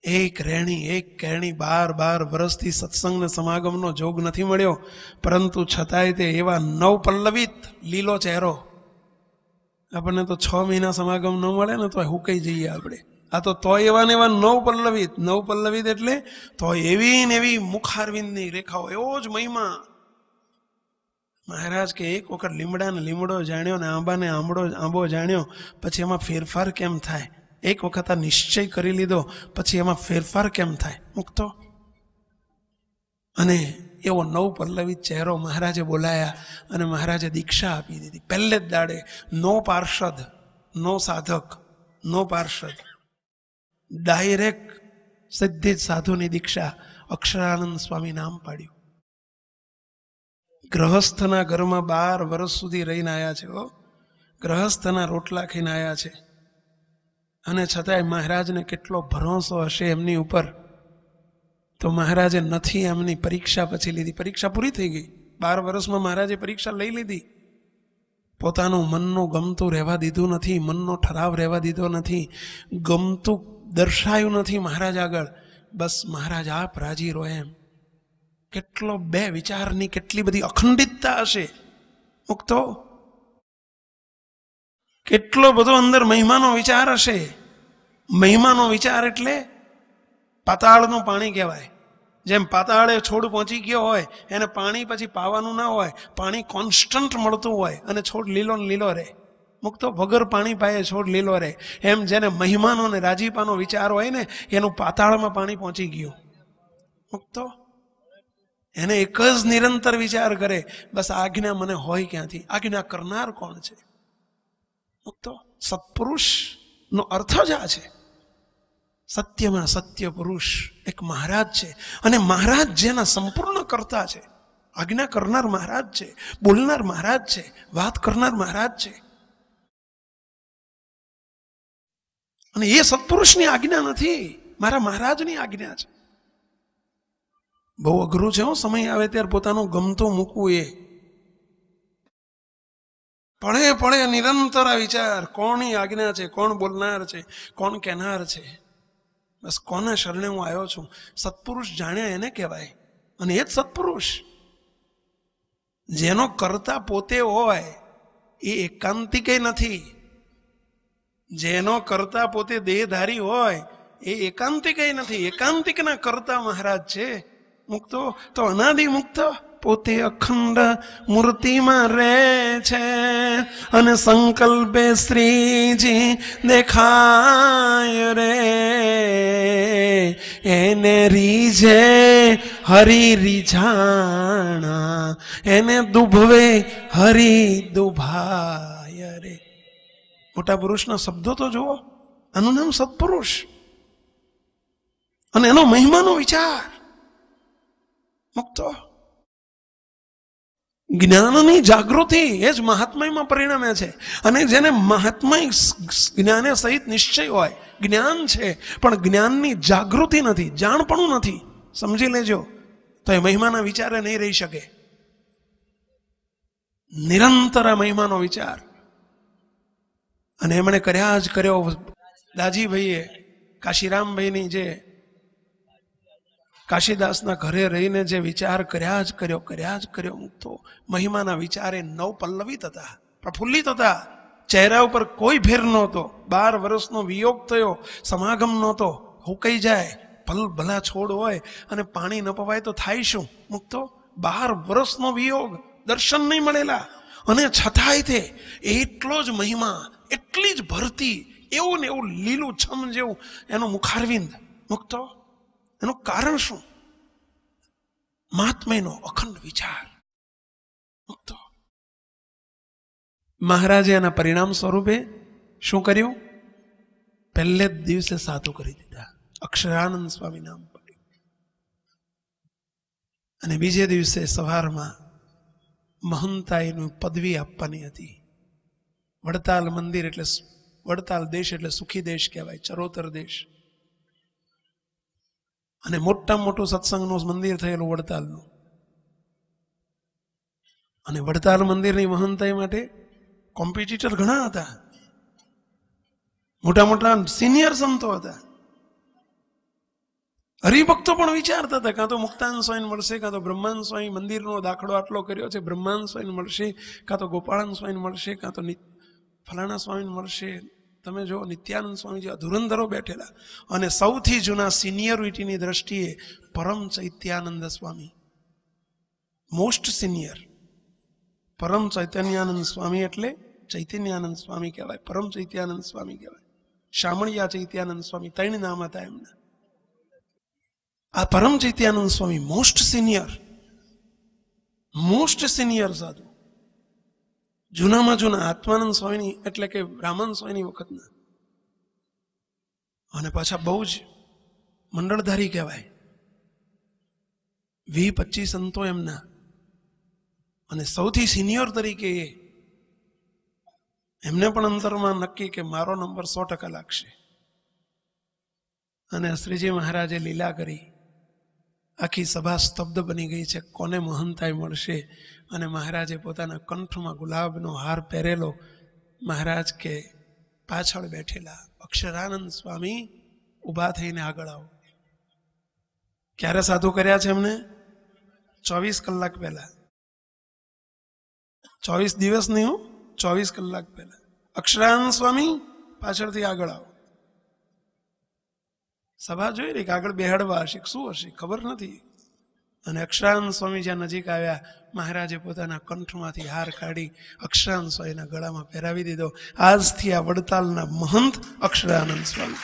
એક રેણી એક કેણી બાર બાર વર્ષથી સત્સંગને સમાગમનો જોગ નથી મળ્યો પરંતુ છતાંય તે એવા નવ પલ્લવિત લીલો ચહેરો આપણને તો છ મહિના સમાગમ ન મળે ને તો કઈ જઈએ આપણે આ તો તો એવા ને એવા નવ પલ્લવિત નવ પલ્લવિત એટલે તો એવી ને એવી મુખારવિંદની રેખાઓ એવો જ મહિમા મહારાજ કે એક વખત લીમડાને લીમડો જાણ્યો ને આંબાને આંબડો આંબો જાણ્યો પછી એમાં ફેરફાર કેમ થાય એક વખત આ નિશ્ચય કરી લીધો પછી એમાં ફેરફાર કેમ થાય મૂકતો અને એવો નવ પલ્લવી ચહેરો મહારાજે બોલાયા અને મહારાજે દીક્ષા આપી દીધી પહેલે જ દાડે નો પાર્ષદ નો સાધક નો પાર્ષદ ડાયરેક્ટ સિદ્ધિ જ સાધુની દીક્ષા અક્ષરાનંદ સ્વામી નામ પાડ્યું ગ્રહસ્થના ઘરમાં બાર વર્ષ સુધી રહીને આવ્યા છે ગ્રહસ્થના રોટલા ખાઈને આવ્યા છે અને છતાંય મહારાજને કેટલો ભરોસો હશે એમની ઉપર તો મહારાજે નથી એમની પરીક્ષા પછી લીધી પરીક્ષા પૂરી થઈ ગઈ બાર વર્ષમાં મહારાજે પરીક્ષા લઈ લીધી પોતાનું મનનું ગમતું રહેવા દીધું નથી મનનો ઠરાવ રહેવા દીધો નથી ગમતું દર્શાયું નથી મહારાજ આગળ બસ મહારાજ આપ રાજી રહો એમ કેટલો બે વિચારની કેટલી બધી અખંડિતતા હશે મુક્તો કેટલો બધો અંદર મહિમાનો વિચાર હશે મહિમાનો વિચાર એટલે પાતાળનું પાણી કહેવાય જેમ પાતાળે છોડ પહોંચી ગયો હોય એને પાણી પછી પાવાનું ના હોય પાણી કોન્સ્ટન્ટ મળતું હોય અને છોડ લીલો ને લીલો રહે મુક્ત વગર પાણી પાયે છોડ લીલો રહે એમ જેને મહિમાનો ને રાજીપાનો વિચાર હોય ને એનું પાતાળમાં પાણી પહોંચી ગયું મુક્તો એને એક જ નિરંતર વિચાર કરે બસ આજ્ઞા મને હોય ક્યાંથી આજ્ઞા કરનાર કોણ છે મુક્તો સત્પુરુષનો અર્થ જ આ છે સત્યમાં સત્ય પુરુષ એક મહારાજ છે અને મહારાજ જેના સંપૂર્ણ કરતા છે આજ્ઞા કરનાર મહારાજ છે બોલનાર મહારાજ છે વાત કરનાર મહારાજ છે અને એ સત્પુરુષની આજ્ઞા નથી મારા મહારાજની આજ્ઞા છે બહુ અઘરું છે સમય આવે ત્યારે પોતાનો ગમતો મૂકવું એ પડે પણે નિરંતર આ વિચાર કોણની આજ્ઞા છે કોણ બોલનાર છે કોણ કહેનાર છે બસ કોના શરણે હું આવ્યો છું સત્પુરુષ જાણ્યા એને કહેવાય અને એ જ સત્પુરુષ જેનો કરતા પોતે હોય એ એકાંતિક નથી જેનો કરતા પોતે દેહધારી હોય એ એકાંતિક નથી એકાંતિકના કરતા મહારાજ છે મુક્તો તો અનાદિ મુક્ત પોતે અખંડ મૂર્તિમાં રહે છે અને સંકલ્પે શ્રીજી દેખાય રે એને રીઝે હરિ રીઝાણા એને દુભવે હરિ દુભાય રે મોટા પુરુષના શબ્દો તો જુઓ આનું નામ સત્પુરુષ અને એનો મહિમાનો વિચાર મુક્તો જ્ઞાનની જાગૃતિ એ જ મહાત્મયમાં પરિણમે છે અને જેને મહાત્મય જ્ઞાને સહિત નિશ્ચય હોય જ્ઞાન છે પણ જ્ઞાનની જાગૃતિ નથી જાણપણું નથી સમજી લેજો તો એ મહિમાના વિચારે નહીં રહી શકે નિરંતર મહિમાનો વિચાર અને એમણે કર્યા જ કર્યો દાજીભાઈએ કાશીરામભાઈની જે કાશીદાસના ઘરે રહીને જે વિચાર કર્યા જ કર્યો કર્યા જ કર્યો હું તો મહિમાના વિચારે નવ પલ્લવિત હતા પ્રફુલ્લિત હતા ચહેરા ઉપર કોઈ ભેર નહોતો બાર વર્ષનો વિયોગ થયો સમાગમ નહોતો હુકાઈ જાય ભલ ભલા છોડ હોય અને પાણી ન પવાય તો થાય શું મુક્તો બાર વર્ષનો વિયોગ દર્શન નહીં મળેલા અને છતાંય તે એટલો જ મહિમા એટલી જ ભરતી એવું ને એવું લીલું છમ જેવું એનું મુખારવિંદ મુક્તો એનું કારણ શું મહાત્મયનો અખંડ વિચાર મુક્ત મહારાજે એના પરિણામ સ્વરૂપે શું કર્યું પહેલે જ દિવસે સાધુ કરી દીધા અક્ષરાનંદ સ્વામી નામ પડ્યું અને બીજે દિવસે સવારમાં મહંતાઈનું પદવી આપવાની હતી વડતાલ મંદિર એટલે વડતાલ દેશ એટલે સુખી દેશ કહેવાય ચરોતર દેશ અને મોટા મોટું સત્સંગનું મંદિર થયેલું વડતાલનું અને વડતાલ મંદિરની મહંતાઈ માટે કોમ્પિટિટર ઘણા હતા મોટા મોટા સિનિયર સંતો હતા હરિભક્તો પણ વિચારતા હતા કાં તો મુક્તાન સ્વાઈન મળશે કાં તો બ્રહ્માન સ્વામી મંદિરનો દાખલો આટલો કર્યો છે બ્રહ્માન સ્વાઈન મળશે કાં તો ગોપાળન સ્વાઈન મળશે કાં તો ફલાણા સ્વામીને મળશે તમે જો નિત્યાનંદ સ્વામીજી ધુરંધરો બેઠેલા અને સૌથી જૂના સિનિયરિટીની દ્રષ્ટિએ પરમ ચૈત્યાનંદ સ્વામી મોસ્ટ સિનિયર પરમ ચૈતન્યાનંદ સ્વામી એટલે ચૈતન્યાનંદ સ્વામી કહેવાય પરમ ચૈત્યાનંદ સ્વામી કહેવાય શામળિયા ચૈત્યાનંદ સ્વામી ત્રણ નામ હતા એમના આ Param Chaityanand Swami most senior most senior સાધુ જૂનામાં જૂના આત્માનંદ સ્વામીની એટલે કે બ્રાહ્મણ સ્વામીની વખતના અને પાછા બહુ જ મંડળધારી કહેવાય વી પચીસ સંતો એમના અને સૌથી સિનિયર તરીકે એ એમને પણ અંતરમાં નક્કી કે મારો નંબર સો ટકા લાગશે અને શ્રીજી મહારાજે લીલા કરી આખી સભા સ્તબ્ધ બની ગઈ છે કોને મહંતાઈ મળશે અને મહારાજે પોતાના કંઠમાં ગુલાબનો હાર પહેરેલો મહારાજ કે પાછળ બેઠેલા અક્ષરાનંદ સ્વામી ઊભા થઈને આગળ આવો ક્યારે સાધુ કર્યા છે એમને ચોવીસ કલાક પહેલા ચોવીસ દિવસ નહીં ચોવીસ કલાક પહેલા અક્ષરાનંદ સ્વામી પાછળથી આગળ આવો સભા જોઈ ને કે આગળ બેહાડવા હશે શું હશે ખબર નથી અને અક્ષરાંત સ્વામી જ્યાં નજીક આવ્યા મહારાજે પોતાના કંઠમાંથી હાર કાઢી અક્ષરાન સ્વામીના ગળામાં પહેરાવી દીધો આજથી આ વડતાલના મહંત અક્ષરાનંદ સ્વામી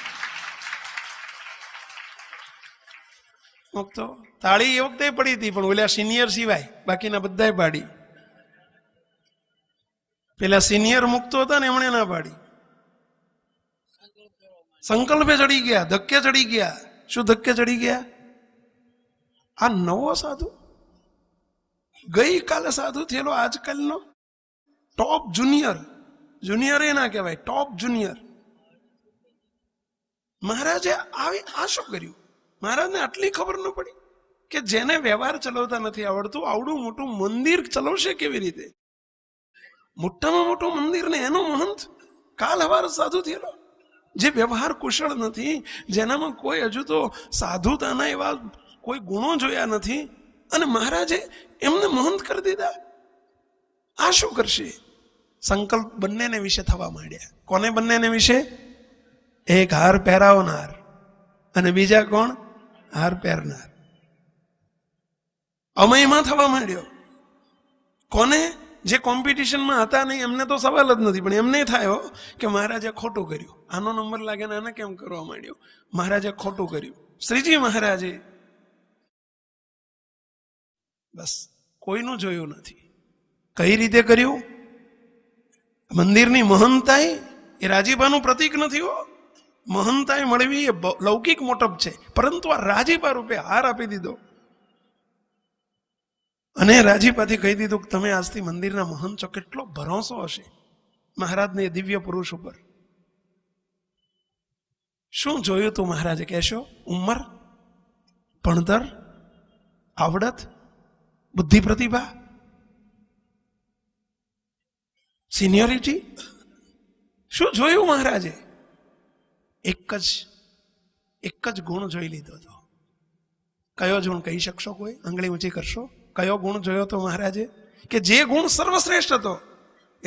મુક્તો તાળી એ વખતે પડી હતી પણ ઓલા સિનિયર સિવાય બાકીના બધાય પાડી પેલા સિનિયર મુક્તો હતા ને એમણે ના પાડી સંકલ્પે ચડી ગયા ધક્કે ચડી ગયા શું ધક્કે ચડી ગયા આ નવો સાધુ ગઈકાલે સાધુ થયેલો આજકાલનો ટોપ જુનિયર જુનિયર એ ના કહેવાય ટોપ જુનિયર મહારાજે આવી આ શું કર્યું મહારાજને આટલી ખબર ન પડી કે જેને વ્યવહાર ચલાવતા નથી આવડતું આવડું મોટું મંદિર ચલાવશે કેવી રીતે મોટામાં મોટું મંદિર ને એનો મહંત કાલ હવાર સાધુ થયેલો જે વ્યવહાર કુશળ નથી જેનામાં કોઈ હજુ તો સાધુતાના એવા કોઈ ગુણો જોયા નથી અને મહારાજે એમને મહંત કરી દીધા આ શું કરશે સંકલ્પ બંનેને વિશે થવા માંડ્યા કોને બંનેને વિશે એક હાર પહેરાવનાર અને બીજા કોણ હાર પહેરનાર અમયમાં થવા માંડ્યો કોને જે કોમ્પિટિશનમાં હતા નહીં એમને તો સવાલ જ નથી પણ એમને થાય કે મહારાજે ખોટું કર્યું આનો નંબર લાગે ને આને કેમ કરવા માંડ્યો મહારાજે ખોટું કર્યું શ્રીજી મહારાજે બસ કોઈનું જોયું નથી કઈ રીતે કર્યું મંદિરની મહંતાએ એ રાજીપાનું પ્રતીક નથી હો મહંતાએ મળવી એ લૌકિક મોટપ છે પરંતુ આ રાજીપા રૂપે હાર આપી દીધો અને રાજીપાથી કહી દીધું કે તમે આજથી મંદિરના મહંત છો કેટલો ભરોસો હશે મહારાજને દિવ્ય પુરુષ ઉપર શું જોયું તું મહારાજે કહેશો ઉંમર ભણતર આવડત બુદ્ધિ પ્રતિભા સિનિયોરિટી શું જોયું મહારાજે એક જ એક જ ગુણ જોઈ લીધો હતો કયો ગુણ કહી શકશો કોઈ આંગળી ઊંચી કરશો કયો ગુણ જોયો હતો મહારાજે કે જે ગુણ સર્વશ્રેષ્ઠ હતો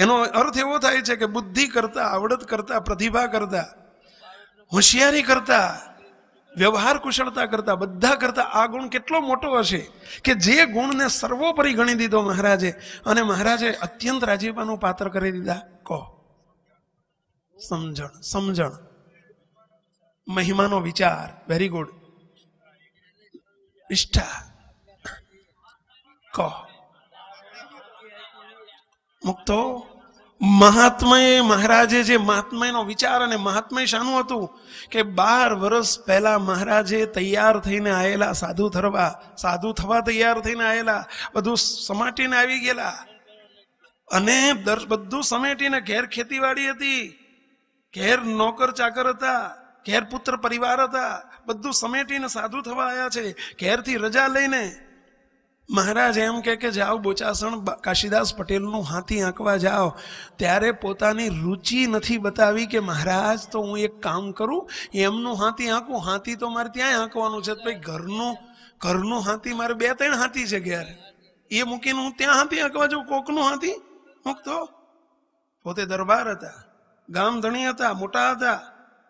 એનો અર્થ એવો થાય છે કે બુદ્ધિ કરતા આવડત કરતા પ્રતિભા કરતા હોશિયારી કરતા વ્યવહાર કુશળતા કરતા બધા કરતા આ ગુણ કેટલો મોટો હશે કે જે ગુણને સર્વોપરી ગણી દીધો મહારાજે અને મહારાજે અત્યંત રાજીપાનું પાત્ર કરી દીધા કહો સમજણ સમજણ મહિમાનો વિચાર વેરી ગુડ નિષ્ઠા કહો મુક્તો મહાત્મય મહારાજે જે મહાત્મયનો વિચાર અને મહાત્મય શાનું હતું કે બાર વર્ષ પહેલા મહારાજે તૈયાર થઈને આવેલા સાધુ થરવા સાધુ થવા તૈયાર થઈને આવેલા બધું સમાટીને આવી ગયેલા અને બધું સમેટીને ઘેર ખેતીવાડી હતી ઘેર નોકર ચાકર હતા ઘેર પુત્ર પરિવાર હતા બધું સમેટીને સાધુ થવા આવ્યા છે ઘેરથી રજા લઈને મહારાજ એમ કે કે જાઓ બોચાસણ કાશીદાસ પટેલનું હાથી આંકવા જાઓ ત્યારે પોતાની રુચિ નથી બતાવી કે મહારાજ તો હું એક કામ કરું એમનું હાથી આંકું હાથી તો મારે ત્યાંય આંકવાનું છે ભાઈ ઘરનું ઘરનું હાથી મારે બે ત્રણ હાથી છે ઘેર એ મૂકીને હું ત્યાં હાથી આંકવા જાઉં કોકનું હાથી મૂકતો પોતે દરબાર હતા ગામ ધણી હતા મોટા હતા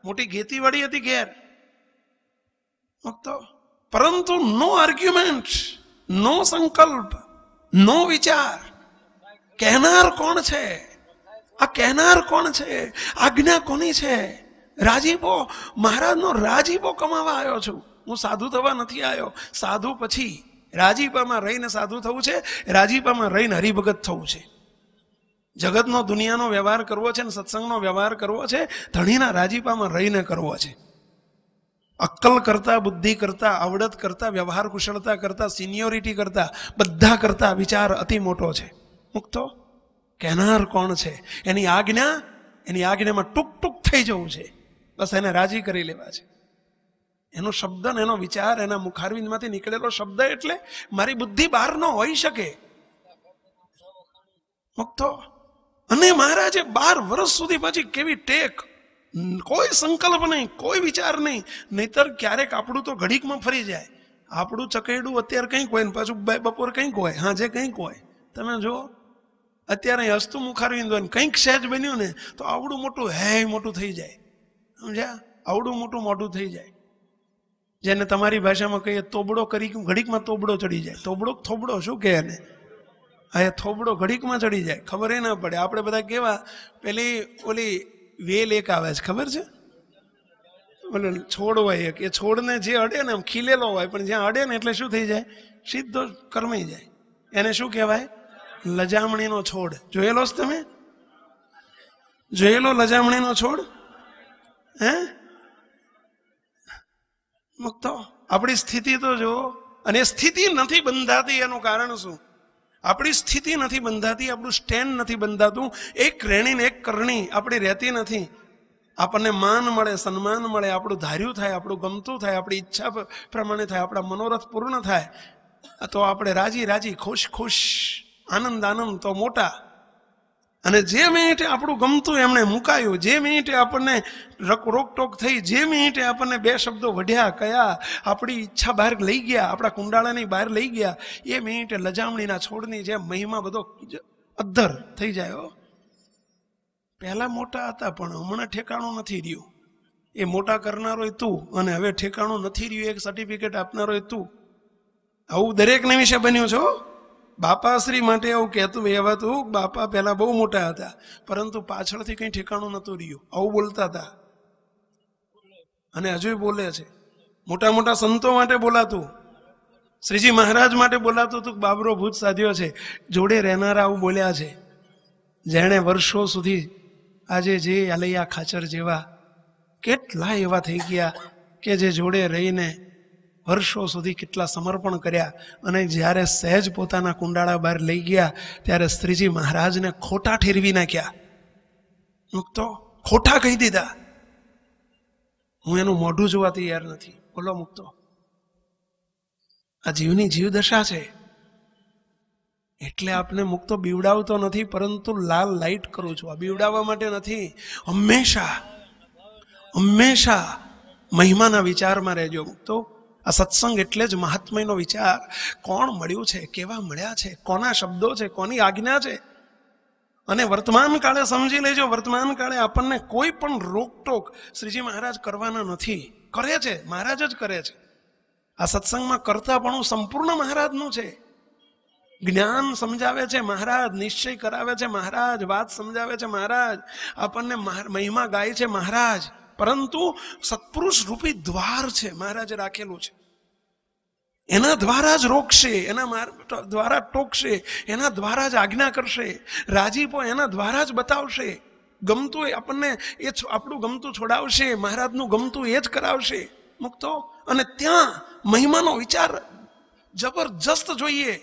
મોટી ખેતીવાડી હતી ઘેર મૂકતો પરંતુ નો આર્ગ્યુમેન્ટ નો સંકલ્પ નો વિચાર કહેનાર કોણ છે આ કહેનાર કોણ છે આજ્ઞા કોની છે રાજીપો મહારાજનો રાજીપો કમાવા આવ્યો છું હું સાધુ થવા નથી આવ્યો સાધુ પછી રાજીપામાં રહીને સાધુ થવું છે રાજીપામાં રહીને હરિભગત થવું છે જગતનો દુનિયાનો વ્યવહાર કરવો છે ને સત્સંગનો વ્યવહાર કરવો છે ધણીના રાજીપામાં રહીને કરવો છે અક્કલ કરતાં બુદ્ધિ કરતાં આવડત કરતાં વ્યવહાર કુશળતા કરતાં સિનિયોરિટી કરતાં બધા કરતાં વિચાર અતિ મોટો છે મુક્તો કહેનાર કોણ છે એની આજ્ઞા એની આજ્ઞામાં ટૂંક ટૂંક થઈ જવું છે બસ એને રાજી કરી લેવા છે એનો શબ્દ ને એનો વિચાર એના મુખારવિંદમાંથી નીકળેલો શબ્દ એટલે મારી બુદ્ધિ બહાર ન હોઈ શકે મુક્તો અને મહારાજે બાર વર્ષ સુધી પછી કેવી ટેક કોઈ સંકલ્પ નહીં કોઈ વિચાર નહીં નહીતર ક્યારેક આપણું તો ઘડીકમાં ફરી જાય આપણું ચકેડું અત્યારે કંઈક હોય ને પાછું બપોર કંઈક હોય હાજે કંઈક હોય તમે જુઓ અત્યારે હસતું મુખારવી હોય ને કંઈક સહેજ બન્યું ને તો આવડું મોટું હે મોટું થઈ જાય સમજ્યા આવડું મોટું મોટું થઈ જાય જેને તમારી ભાષામાં કહીએ તોબડો કરી ઘડીકમાં તોબડો ચડી જાય તોબડો થોબડો શું કહે એને હા થોબડો ઘડીકમાં ચડી જાય ખબર એ ના પડે આપણે બધા કેવા પેલી ઓલી વેલ એક આવે છે ખબર છે બોલે છોડ હોય એક એ છોડને જે અડે ને આમ ખીલેલો હોય પણ જ્યાં અડે ને એટલે શું થઈ જાય સીધો કરમાઈ જાય એને શું કહેવાય લજામણીનો છોડ જોયેલો છે તમે જોયેલો લજામણીનો છોડ હે મુક્તો આપણી સ્થિતિ તો જુઓ અને સ્થિતિ નથી બંધાતી એનું કારણ શું આપણી સ્થિતિ નથી બંધાતી આપણું સ્ટેન્ડ નથી બંધાતું એક રેણી ને એક કરણી આપણી રહેતી નથી આપણને માન મળે સન્માન મળે આપણું ધાર્યું થાય આપણું ગમતું થાય આપણી ઈચ્છા પ્રમાણે થાય આપણા મનોરથ પૂર્ણ થાય તો આપણે રાજી રાજી ખુશ ખુશ આનંદ આનંદ તો મોટા અને જે મિનિટે આપણું ગમતું એમણે મુકાયું જે મિનિટે આપણને રોકટોક થઈ જે મિનિટે આપણને બે શબ્દો વઢ્યા કયા આપણી ઈચ્છા બહાર લઈ ગયા આપણા કુંડાળાની બહાર લઈ ગયા એ મિનિટે લજામણીના છોડની જેમ મહિમા બધો અદ્ધર થઈ જાય પહેલાં મોટા હતા પણ હમણાં ઠેકાણું નથી રહ્યું એ મોટા કરનારો તું અને હવે ઠેકાણું નથી રહ્યું એક સર્ટિફિકેટ આપનારો તું આવું દરેકને વિશે બન્યું છો બાપાશ્રી માટે એવું કહેતું હતું બાપા પહેલાં બહુ મોટા હતા પરંતુ પાછળથી કંઈ ઠેકાણું નહોતું રહ્યું આવું બોલતા હતા અને હજુ બોલે છે મોટા મોટા સંતો માટે બોલાતું શ્રીજી મહારાજ માટે બોલાતું હતું બાબરો ભૂત સાધ્યો છે જોડે રહેનારા આવું બોલ્યા છે જેણે વર્ષો સુધી આજે જે અલૈયા ખાચર જેવા કેટલા એવા થઈ ગયા કે જે જોડે રહીને વર્ષો સુધી કેટલા સમર્પણ કર્યા અને જ્યારે સહેજ પોતાના કુંડાળા બહાર લઈ ગયા ત્યારે શ્રીજી મહારાજને ખોટા ઠેરવી નાખ્યા મુક્તો ખોટા કહી દીધા હું એનું મોઢું જોવા તૈયાર નથી બોલો મુક્તો આ જીવની જીવદશા છે એટલે આપને મુક્તો બીવડાવતો નથી પરંતુ લાલ લાઇટ કરું છું આ બીવડાવવા માટે નથી હંમેશા હંમેશા મહિમાના વિચારમાં રહેજો મુક્તો આ સત્સંગ એટલે જ મહાત્મ્યનો વિચાર કોણ મળ્યું છે કેવા મળ્યા છે કોના શબ્દો છે કોની આજ્ઞા છે અને વર્તમાન કાળે સમજી લેજો વર્તમાન કાળે આપણને કોઈ પણ રોકટોક શ્રીજી મહારાજ કરવાના નથી કરે છે મહારાજ જ કરે છે આ સત્સંગમાં પણ સંપૂર્ણ મહારાજનું છે જ્ઞાન સમજાવે છે મહારાજ નિશ્ચય કરાવે છે મહારાજ વાત સમજાવે છે મહારાજ આપણને મહિમા ગાય છે મહારાજ પરંતુ સત્પુરુષ રૂપી દ્વાર છે મહારાજે રાખેલું છે એના દ્વારા જ રોકશે એના દ્વારા ટોકશે એના દ્વારા જ આજ્ઞા કરશે રાજીપો એના દ્વારા જ બતાવશે ગમતું એ આપણને એ આપણું ગમતું છોડાવશે મહારાજનું ગમતું એ જ કરાવશે મુક્તો અને ત્યાં મહિમાનો વિચાર જબરજસ્ત જોઈએ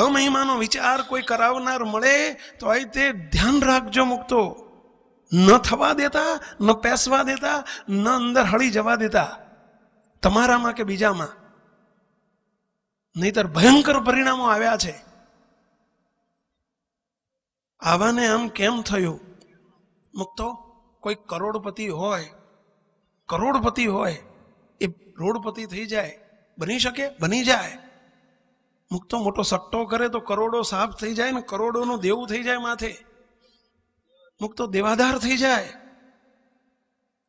અમહિમાનો વિચાર કોઈ કરાવનાર મળે તો અહીં તે ધ્યાન રાખજો મુક્તો ન થવા દેતા ન પેસવા દેતા ન અંદર હળી જવા દેતા તમારામાં કે બીજામાં નહીતર ભયંકર પરિણામો આવ્યા છે આવાને આમ કેમ થયું મુક્તો કોઈ કરોડપતિ હોય કરોડપતિ હોય એ રોડપતિ થઈ જાય બની શકે બની જાય મુક્તો મોટો સટ્ટો કરે તો કરોડો સાફ થઈ જાય ને કરોડોનું દેવું થઈ જાય માથે અમુક તો થઈ જાય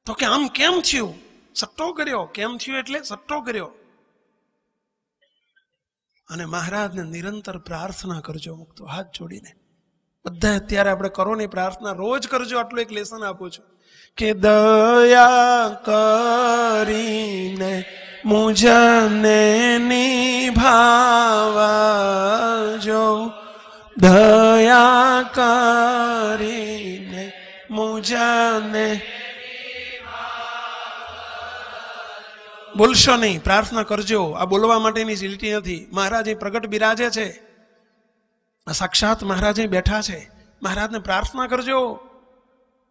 તો કે આમ કેમ થયું સટ્ટો કર્યો કેમ થયું એટલે સટ્ટો કર્યો અને મહારાજને નિરંતર પ્રાર્થના કરજો મુક્તો હાથ જોડીને બધા અત્યારે આપણે કરો ને પ્રાર્થના રોજ કરજો આટલું એક લેસન આપું છું કે દયા કરીને મુજને નિભાવજો દયા કરીને જાને બોલશો નહીં પ્રાર્થના કરજો આ બોલવા માટેની સિલટી નથી મહારાજ એ પ્રગટ બિરાજે છે આ સાક્ષાત મહારાજ અહીં બેઠા છે મહારાજને પ્રાર્થના કરજો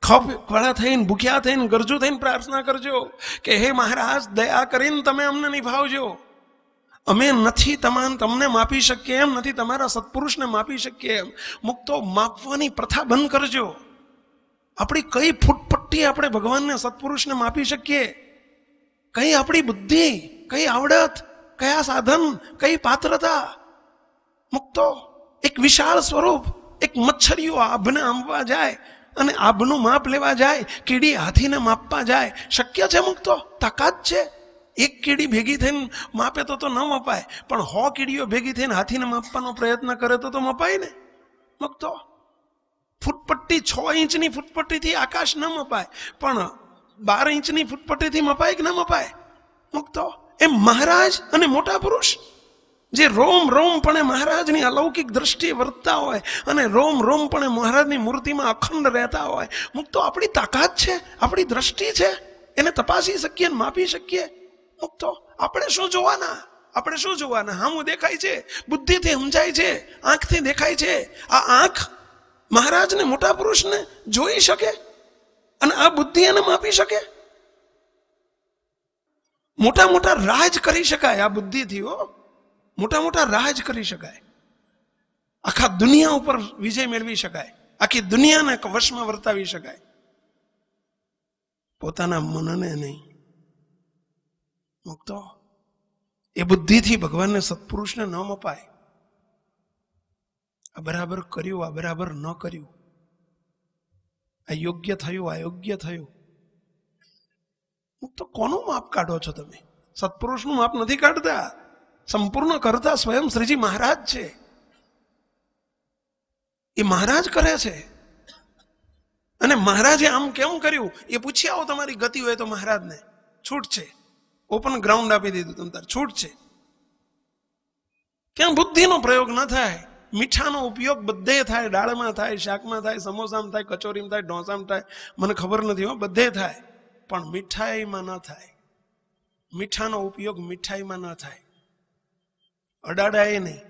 ખપ વડા થઈને ભૂખ્યા થઈને ગરજુ થઈને પ્રાર્થના કરજો કે હે મહારાજ દયા કરીને તમે અમને નિભાવજો અમે નથી તમામ તમને માપી શકીએ એમ નથી તમારા સત્પુરુષને માપી શકીએ એમ મુક્તો માપવાની પ્રથા બંધ કરજો આપણી કઈ ફૂટપટ્ટી આપણે ભગવાનને સત્પુરુષને માપી શકીએ કઈ આપણી બુદ્ધિ કઈ આવડત કયા સાધન કઈ પાત્રતા મુક્તો એક વિશાળ સ્વરૂપ એક મચ્છરીઓ આભને આંબવા જાય અને આભનું માપ લેવા જાય કીડી હાથીને માપવા જાય શક્ય છે મુક્તો તાકાત છે એક કીડી ભેગી થઈને માપે તો તો ન મપાય પણ હો કીડીઓ ભેગી થઈને હાથીને માપવાનો પ્રયત્ન કરે તો તો મપાય ને મુક્તો ફૂટપટ્ટી છ ઇંચની ફૂટપટ્ટીથી આકાશ ન મપાય પણ બાર ઇંચની ફૂટપટ્ટીથી મપાય કે ન મપાય મુક્તો એમ મહારાજ અને મોટા પુરુષ જે રોમ રોમપણે મહારાજની અલૌકિક દ્રષ્ટિએ વર્તતા હોય અને રોમ રોમપણે મહારાજની મૂર્તિમાં અખંડ રહેતા હોય મુક્તો આપણી તાકાત છે આપણી દ્રષ્ટિ છે એને તપાસી શકીએ અને માપી શકીએ મુક્તો આપણે શું જોવાના આપણે શું જોવાના હા દેખાય છે બુદ્ધિથી સમજાય છે આંખથી દેખાય છે આ આંખ મહારાજને મોટા પુરુષને જોઈ શકે અને આ બુદ્ધિ એને માપી શકે મોટા મોટા રાજ કરી શકાય આ બુદ્ધિથી હો મોટા મોટા રાજ કરી શકાય આખા દુનિયા ઉપર વિજય મેળવી શકાય આખી દુનિયાને વશમાં વર્તાવી શકાય પોતાના મનને નહીં મુક્તો એ બુદ્ધિથી ભગવાનને સત્પુરુષને ન મપાય આ બરાબર કર્યું આ બરાબર ન કર્યું આ યોગ્ય થયું આ યોગ્ય થયું તો કોનું માપ કાઢો છો તમે સત્પુરુષનું માપ નથી કાઢતા સંપૂર્ણ કરતા સ્વયં શ્રીજી મહારાજ છે એ મહારાજ કરે છે અને મહારાજે આમ કેમ કર્યું એ પૂછી આવો તમારી ગતિ હોય તો મહારાજને છૂટ છે ઓપન ગ્રાઉન્ડ આપી દીધું તમ તાર છૂટ છે ક્યાં બુદ્ધિનો પ્રયોગ ન થાય મીઠાનો ઉપયોગ બધે થાય દાળમાં થાય શાકમાં થાય સમોસામાં થાય કચોરીમાં થાય ઢોસામાં થાય મને ખબર નથી હો બધે થાય પણ મીઠાઈમાં ન થાય મીઠાનો ઉપયોગ મીઠાઈમાં ન થાય અડાડાએ નહીં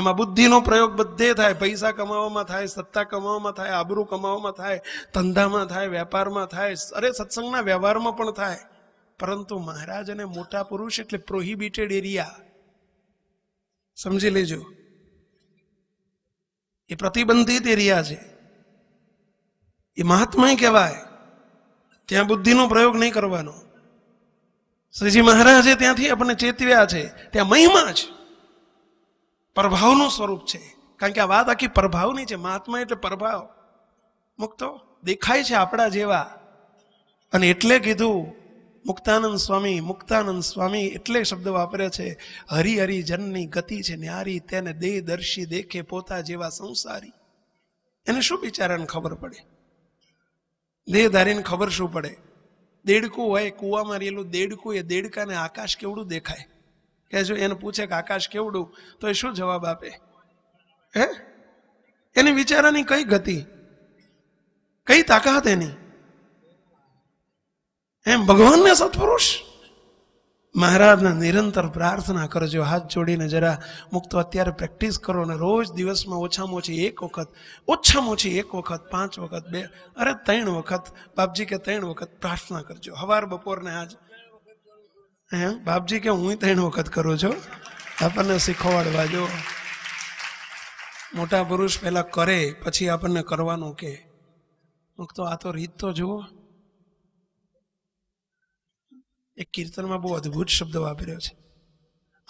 એમાં બુદ્ધિનો પ્રયોગ બધે થાય પૈસા કમાવામાં થાય સત્તા કમાવામાં થાય આબરૂ કમાવામાં થાય ધંધામાં થાય વેપારમાં થાય અરે સત્સંગના વ્યવહારમાં પણ થાય પરંતુ મહારાજ અને મોટા પુરુષ એટલે પ્રોહિબિટેડ એરિયા સમજી લેજો એ પ્રતિબંધિત એરિયા છે એ મહાત્મય કહેવાય ત્યાં બુદ્ધિનો પ્રયોગ નહીં કરવાનો શ્રીજી મહારાજે ત્યાંથી આપણને ચેતવ્યા છે ત્યાં મહિમા જ પ્રભાવનું સ્વરૂપ છે કારણ કે આ વાત આખી પ્રભાવની છે મહાત્મા એટલે પ્રભાવ મુક્તો દેખાય છે આપણા જેવા અને એટલે કીધું મુક્તાનંદ સ્વામી મુક્તાનંદ સ્વામી એટલે શબ્દ વાપરે છે હરિહરી જનની ગતિ છે ન્યારી તેને દેહ દર્શી દેખે પોતા જેવા સંસારી એને શું બિચારાને ખબર પડે દેહ ધારીને ખબર શું પડે દેડકું હોય કૂવામાં રહેલું દેડકું એ દેડકાને આકાશ કેવડું દેખાય કે જો એને પૂછે કે આકાશ કેવડું તો એ શું જવાબ આપે હે એની વિચારાની કઈ ગતિ કઈ તાકાત એની એમ ભગવાનને સત્પુરુષ મહારાજના નિરંતર પ્રાર્થના કરજો હાથ જોડીને જરા મુક્ત અત્યારે પ્રેક્ટિસ કરો ને રોજ દિવસમાં ઓછામાં ઓછી એક વખત ઓછામાં ઓછી એક વખત પાંચ વખત બે અરે ત્રણ વખત બાપજી કે ત્રણ વખત પ્રાર્થના કરજો હવાર બપોરને આજ હે બાપજી કે હું ત્રણ વખત કરું છું આપણને શીખવાડવા જો મોટા પુરુષ પહેલાં કરે પછી આપણને કરવાનું કે તો આ તો રીત તો જુઓ એ કીર્તનમાં બહુ અદ્ભુત શબ્દ વાપર્યો છે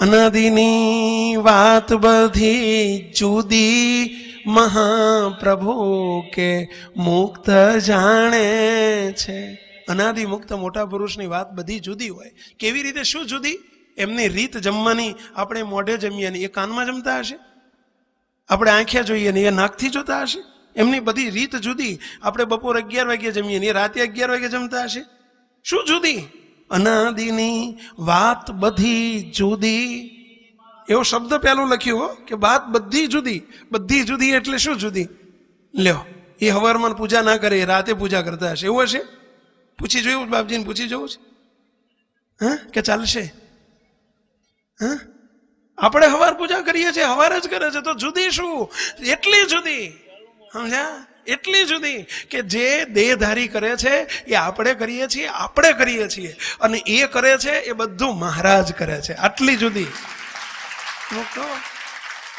અનાદિની વાત બધી જુદી મહાપ્રભુ કે મુક્ત જાણે છે અનાદિ મુક્ત મોટા પુરુષની વાત બધી જુદી હોય કેવી રીતે શું જુદી એમની રીત જમવાની આપણે મોઢે જમીએ ને એ કાનમાં જમતા હશે આપણે આંખ્યા જોઈએ ને એ નાકથી જોતા હશે એમની બધી રીત જુદી આપણે બપોર અગિયાર વાગ્યે જમીએ ને એ રાતે અગિયાર વાગે જમતા હશે શું જુદી અનાદિની વાત બધી જુદી એવો શબ્દ પહેલો લખ્યો હો કે વાત બધી જુદી બધી જુદી એટલે શું જુદી લ્યો એ હવારમાં પૂજા ના કરે રાતે પૂજા કરતા હશે એવું હશે પૂછી જોયું બાપજીને પૂછી જવું છે હા કે ચાલશે હા આપણે હવાર પૂજા કરીએ છીએ હવાર જ કરે છે તો જુદી શું એટલી જુદી સમજ્યા એટલી જુદી કે જે દેહધારી કરે છે એ આપણે કરીએ છીએ આપણે કરીએ છીએ અને એ કરે છે એ બધું મહારાજ કરે છે આટલી જુદી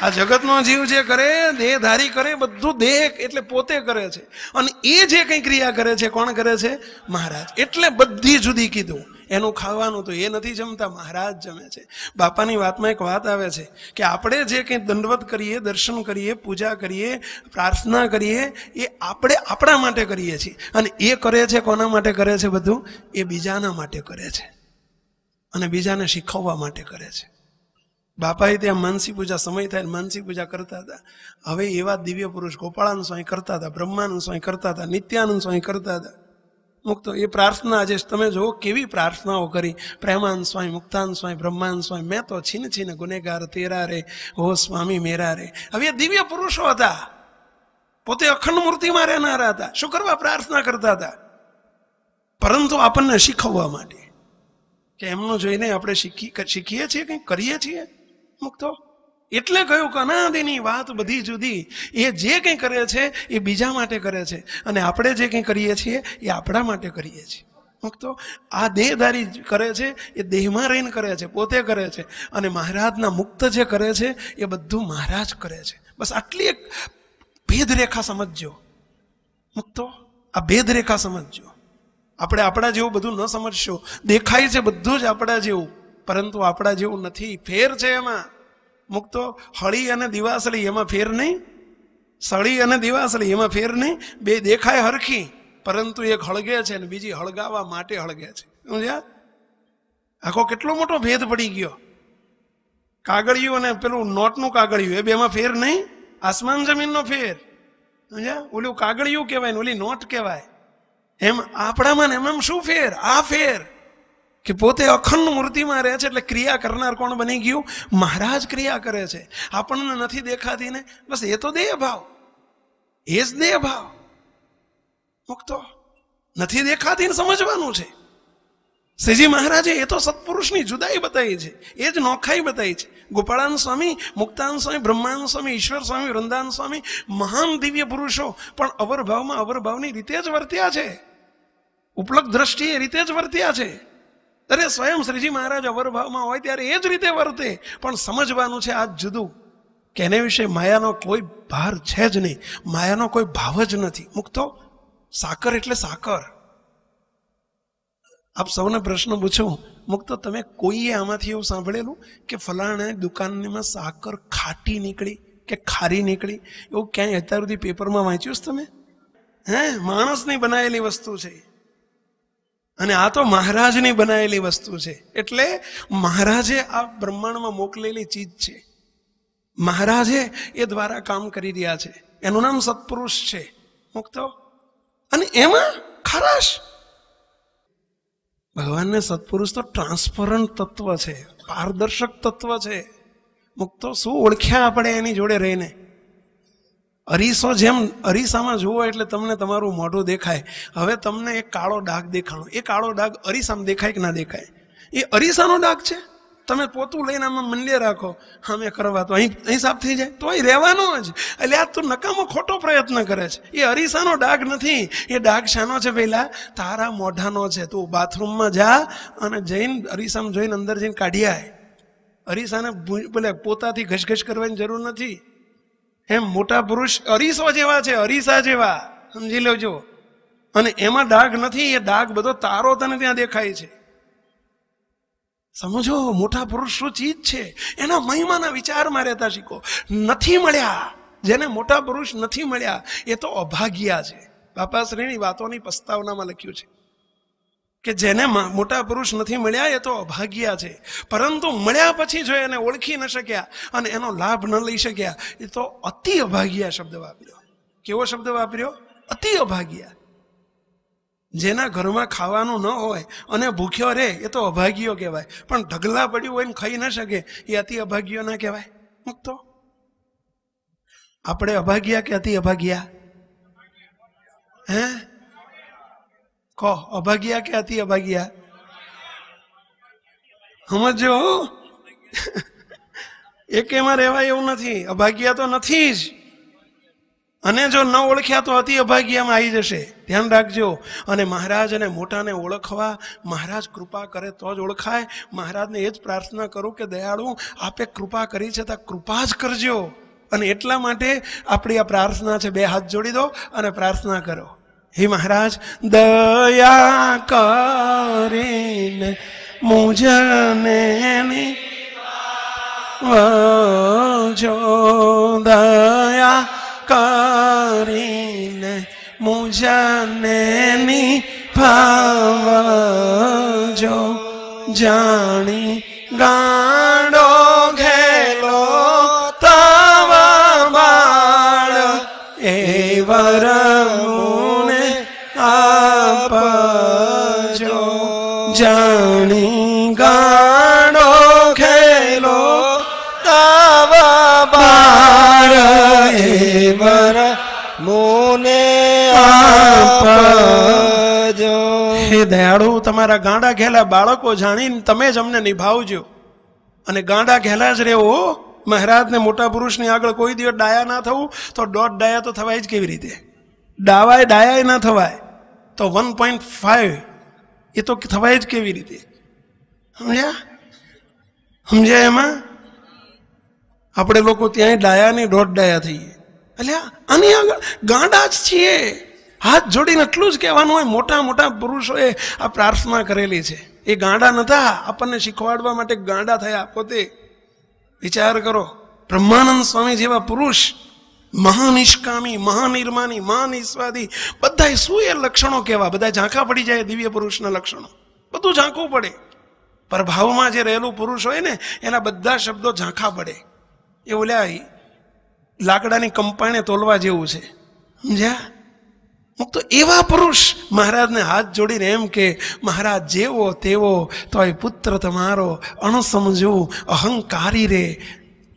આ જગતનો જીવ જે કરે દેહધારી કરે બધું દેહ એટલે પોતે કરે છે અને એ જે કંઈ ક્રિયા કરે છે કોણ કરે છે મહારાજ એટલે બધી જુદી કીધું એનું ખાવાનું તો એ નથી જમતા મહારાજ જમે છે બાપાની વાતમાં એક વાત આવે છે કે આપણે જે કંઈ દંડવત કરીએ દર્શન કરીએ પૂજા કરીએ પ્રાર્થના કરીએ એ આપણે આપણા માટે કરીએ છીએ અને એ કરે છે કોના માટે કરે છે બધું એ બીજાના માટે કરે છે અને બીજાને શીખવવા માટે કરે છે બાપાએ ત્યાં માનસી પૂજા સમય થાય માનસી પૂજા કરતા હતા હવે એવા દિવ્ય પુરુષ ગોપાળાનું સ્વાઈ કરતા હતા બ્રહ્માનું સ્વાઈ કરતા હતા નિત્યાનંદ સ્વાઈ કરતા હતા મુક્ત એ પ્રાર્થના આજે તમે જુઓ કેવી પ્રાર્થનાઓ કરી પ્રેમાન સ્વામી મુક્તાન સ્વામી બ્રહ્માન સ્વામી મેં તો છીન છીન ગુનેગાર તેરા રે હો સ્વામી મેરા રે હવે દિવ્ય પુરુષો હતા પોતે અખંડ મૂર્તિમાં રહેનારા હતા શું કરવા પ્રાર્થના કરતા હતા પરંતુ આપણને શીખવવા માટે કે એમનું જોઈને આપણે શીખી શીખીએ છીએ કંઈક કરીએ છીએ મુક્તો એટલે કહ્યું કે અનાદિની વાત બધી જુદી એ જે કંઈ કરે છે એ બીજા માટે કરે છે અને આપણે જે કંઈ કરીએ છીએ એ આપણા માટે કરીએ છીએ ભક્તો આ દેહધારી કરે છે એ દેહમાં રહીને કરે છે પોતે કરે છે અને મહારાજના મુક્ત જે કરે છે એ બધું મહારાજ કરે છે બસ આટલી એક ભેદરેખા સમજજો મુક્તો આ ભેદરેખા સમજજો આપણે આપણા જેવું બધું ન સમજશો દેખાય છે બધું જ આપણા જેવું પરંતુ આપણા જેવું નથી ફેર છે એમાં મૂકતો હળી અને દિવાસળી એમાં ફેર નહીં સળી અને દિવાસળી એમાં ફેર નહીં બે દેખાય હરખી પરંતુ એક હળગે છે અને બીજી હળગાવા માટે હળગે છે સમજ્યા આખો કેટલો મોટો ભેદ પડી ગયો કાગળિયું અને પેલું નોટનું કાગળિયું એ બેમાં ફેર નહીં આસમાન જમીનનો ફેર સમજ્યા ઓલું કાગળિયું કહેવાય ને ઓલી નોટ કહેવાય એમ આપણામાં ને એમ શું ફેર આ ફેર કે પોતે અખંડ મૂર્તિમાં રહે છે એટલે ક્રિયા કરનાર કોણ બની ગયું મહારાજ ક્રિયા કરે છે આપણને નથી દેખાતી ને બસ એ તો દેહ ભાવ એ જ દેહ ભાવ મુક્તો નથી દેખાતી ને સમજવાનું છે શ્રીજી મહારાજે એ તો સત્પુરુષની જુદાઈ બતાવી છે એ જ નોખાઈ બતાવી છે ગોપાળાન સ્વામી મુક્તાન સ્વામી બ્રહ્માન સ્વામી ઈશ્વર સ્વામી વૃંદાન સ્વામી મહાન દિવ્ય પુરુષો પણ અવરભાવમાં અવરભાવની રીતે જ વર્ત્યા છે ઉપલબ્ધ દ્રષ્ટિએ રીતે જ વર્ત્યા છે અરે સ્વયં શ્રીજી મહારાજ અવરભાવમાં હોય ત્યારે એ જ રીતે વર્તે પણ સમજવાનું છે આ જુદું કે એને વિશે માયાનો કોઈ ભાર છે જ નહીં માયાનો કોઈ ભાવ જ નથી મુક્તો સાકર એટલે સાકર આપ સૌને પ્રશ્ન પૂછો મુક્તો તમે કોઈએ આમાંથી એવું સાંભળેલું કે ફલાણે દુકાનમાં સાકર ખાટી નીકળી કે ખારી નીકળી એવું ક્યાંય અત્યાર સુધી પેપરમાં વાંચ્યું છે તમે હે માણસની બનાવેલી વસ્તુ છે અને આ તો મહારાજની બનાવેલી વસ્તુ છે એટલે મહારાજે આ બ્રહ્માંડમાં મોકલેલી ચીજ છે મહારાજે એ દ્વારા કામ કરી રહ્યા છે એનું નામ સત્પુરુષ છે મુક્ત અને એમાં ખરાશ ભગવાનને સત્પુરુષ તો ટ્રાન્સપરન્ટ તત્વ છે પારદર્શક તત્વ છે મુક્તો શું ઓળખ્યા આપણે એની જોડે રહીને અરીસો જેમ અરીસામાં જુઓ એટલે તમને તમારું મોઢું દેખાય હવે તમને એક કાળો ડાઘ દેખાણો એ કાળો ડાઘ અરીસામાં દેખાય કે ના દેખાય એ અરીસાનો ડાઘ છે તમે પોતું લઈને આમાં મંડ્ય રાખો અમે કરવા તો અહીં અહીં સાફ થઈ જાય તો અહીં રહેવાનો જ એટલે આ તું નકામો ખોટો પ્રયત્ન કરે છે એ અરીસાનો ડાઘ નથી એ ડાઘ શાનો છે પહેલાં તારા મોઢાનો છે તું બાથરૂમમાં જા અને જઈને અરીસામાં જોઈને અંદર જઈને કાઢી આય અરીસાને ભલે પોતાથી ઘસઘસ કરવાની જરૂર નથી એમ મોટા પુરુષ અરીસો જેવા છે અરીસા જેવા સમજી લેજો અને એમાં ડાઘ નથી એ ડાઘ બધો તારો તને ત્યાં દેખાય છે સમજો મોટા પુરુષ શું ચીજ છે એના મહિમાના વિચારમાં રહેતા શીખો નથી મળ્યા જેને મોટા પુરુષ નથી મળ્યા એ તો અભાગ્યા છે બાપાશ્રીની વાતોની પસ્તાવનામાં લખ્યું છે કે જેને મોટા પુરુષ નથી મળ્યા એ તો અભાગ્યા છે પરંતુ મળ્યા પછી જો એને ઓળખી ન શક્યા અને એનો લાભ ન લઈ શક્યા એ તો અતિ અભાગ્યા શબ્દ વાપર્યો કેવો શબ્દ વાપર્યો અતિ અભાગ્યા જેના ઘરમાં ખાવાનું ન હોય અને ભૂખ્યો રહે એ તો અભાગ્યો કહેવાય પણ ઢગલા પડ્યું હોય ને ખાઈ ન શકે એ અતિ અભાગ્યો ના કહેવાય મૂકતો આપણે અભાગ્યા કે અતિ અભાગ્યા હે કહો અભાગ્યા કે અતિ અભાગ્યા સમજો એક એમાં રહેવાય એવું નથી અભાગ્યા તો નથી જ અને જો ન ઓળખ્યા તો અતિ અભાગ્યામાં આવી જશે ધ્યાન રાખજો અને મહારાજને મોટાને ઓળખવા મહારાજ કૃપા કરે તો જ ઓળખાય મહારાજને એ જ પ્રાર્થના કરું કે દયાળુ આપે કૃપા કરી છે તો કૃપા જ કરજો અને એટલા માટે આપણી આ પ્રાર્થના છે બે હાથ જોડી દો અને પ્રાર્થના કરો हे महाराज दया करें मुझने जो दया करें मुझने भाव जो जानी गा હિમર મુને આપજો હે દયાળુ તમારા ગાંડા ઘેલા બાળકો જાણીને તમે જ અમને નિભાવજો અને ગાંડા ઘેલા જ રહેવો મહારાજને મોટા પુરુષની આગળ કોઈ દિવસ ડાયા ના થવું તો દોઢ ડાયા તો થવાય જ કેવી રીતે ડાવાય ડાયા ના થવાય તો વન પોઈન્ટ ફાઈવ એ તો થવાય જ કેવી રીતે સમજ્યા સમજ્યા એમાં આપણે લોકો ત્યાંય ડાયા નહીં દોઢ ડાયા થઈએ એટલે આની આગળ ગાંડા જ છીએ હાથ જોડીને એટલું જ કહેવાનું હોય મોટા મોટા પુરુષોએ આ પ્રાર્થના કરેલી છે એ ગાંડા નતા આપણને શીખવાડવા માટે ગાંડા થયા પોતે વિચાર કરો બ્રહ્માનંદ સ્વામી જેવા પુરુષ મહાનિષ્કામી મહાનિર્માની મહાનિસ્વાદી બધા શું એ લક્ષણો કહેવા બધા ઝાંખા પડી જાય દિવ્ય પુરુષના લક્ષણો બધું ઝાંખું પડે પ્રભાવમાં જે રહેલું પુરુષ હોય ને એના બધા શબ્દો ઝાંખા પડે એ ઓલ્યા લાકડાની કંપાણે તોલવા જેવું છે સમજ્યા હું તો એવા પુરુષ મહારાજને હાથ જોડીને એમ કે મહારાજ જેવો તેવો તો એ પુત્ર તમારો અણસમજો અહંકારી રે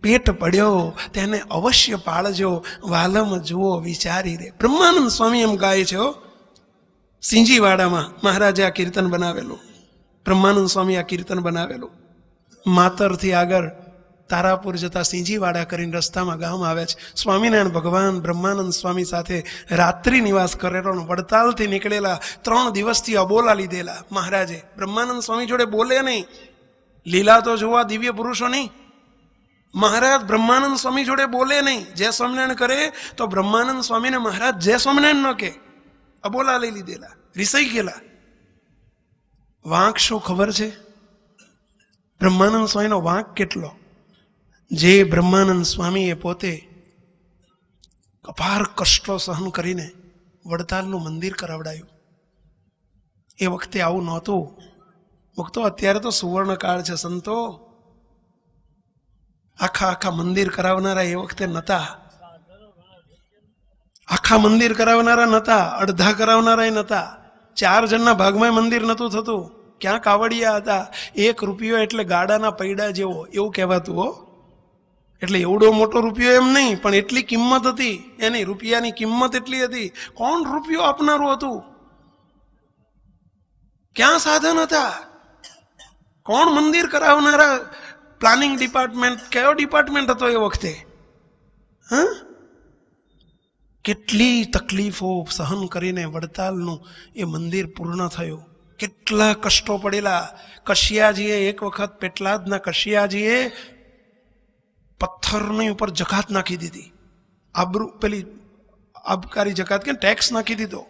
પેટ પડ્યો તેને અવશ્ય પાળજો વાલમ જુઓ વિચારી રે બ્રહ્માનંદ સ્વામી એમ ગાય છે સિંજીવાડામાં મહારાજે આ કીર્તન બનાવેલું બ્રહ્માનંદ સ્વામી આ કીર્તન બનાવેલું માતરથી આગળ તારાપુર જતા સિંજીવાડા કરીને રસ્તામાં ગામ આવે છે સ્વામિનારાયણ ભગવાન બ્રહ્માનંદ સ્વામી સાથે રાત્રિ નિવાસ કરેલો વડતાલથી નીકળેલા ત્રણ દિવસથી અબોલા લીધેલા મહારાજે બ્રહ્માનંદ સ્વામી જોડે બોલે નહીં લીલા તો જોવા દિવ્ય પુરુષો નહીં મહારાજ બ્રહ્માનંદ સ્વામી જોડે બોલે નહીં જય સ્વામિનારાયણ કરે તો બ્રહ્માનંદ સ્વામીને મહારાજ જય સ્વામિનારાયણ ન કે અબોલા લઈ લીધેલા રિસાઈ ગયેલા વાંક શું ખબર છે બ્રહ્માનંદ સ્વામીનો વાંક કેટલો જે બ્રહ્માનંદ સ્વામીએ પોતે કપાર કષ્ટો સહન કરીને વડતાલનું મંદિર કરાવડાયું એ વખતે આવું નહોતું મુક્તો અત્યારે તો સુવર્ણકાળ છે સંતો આખા આખા મંદિર કરાવનારા એ વખતે નહોતા આખા મંદિર કરાવનારા નહોતા અડધા કરાવનારા નહોતા ચાર જણના ભાગમાં મંદિર નહોતું થતું ક્યાં કાવડિયા હતા એક રૂપિયો એટલે ગાડાના પૈડા જેવો એવું કહેવાતું હો એટલે એવડો મોટો રૂપિયો એમ નહીં પણ એટલી કિંમત હતી એની રૂપિયાની કિંમત એટલી હતી કોણ રૂપિયો આપનારું હતું ક્યાં સાધન હતા કોણ મંદિર કરાવનારા પ્લાનિંગ ડિપાર્ટમેન્ટ કયો ડિપાર્ટમેન્ટ હતો એ વખતે હા કેટલી તકલીફો સહન કરીને વડતાલનું એ મંદિર પૂર્ણ થયું કેટલા કષ્ટો પડેલા કશિયાજીએ એક વખત પેટલાદના કશિયાજીએ પથ્થરની ઉપર જકાત નાખી દીધી આબરૂ પેલી આબકારી જકાત કે ટેક્સ નાખી દીધો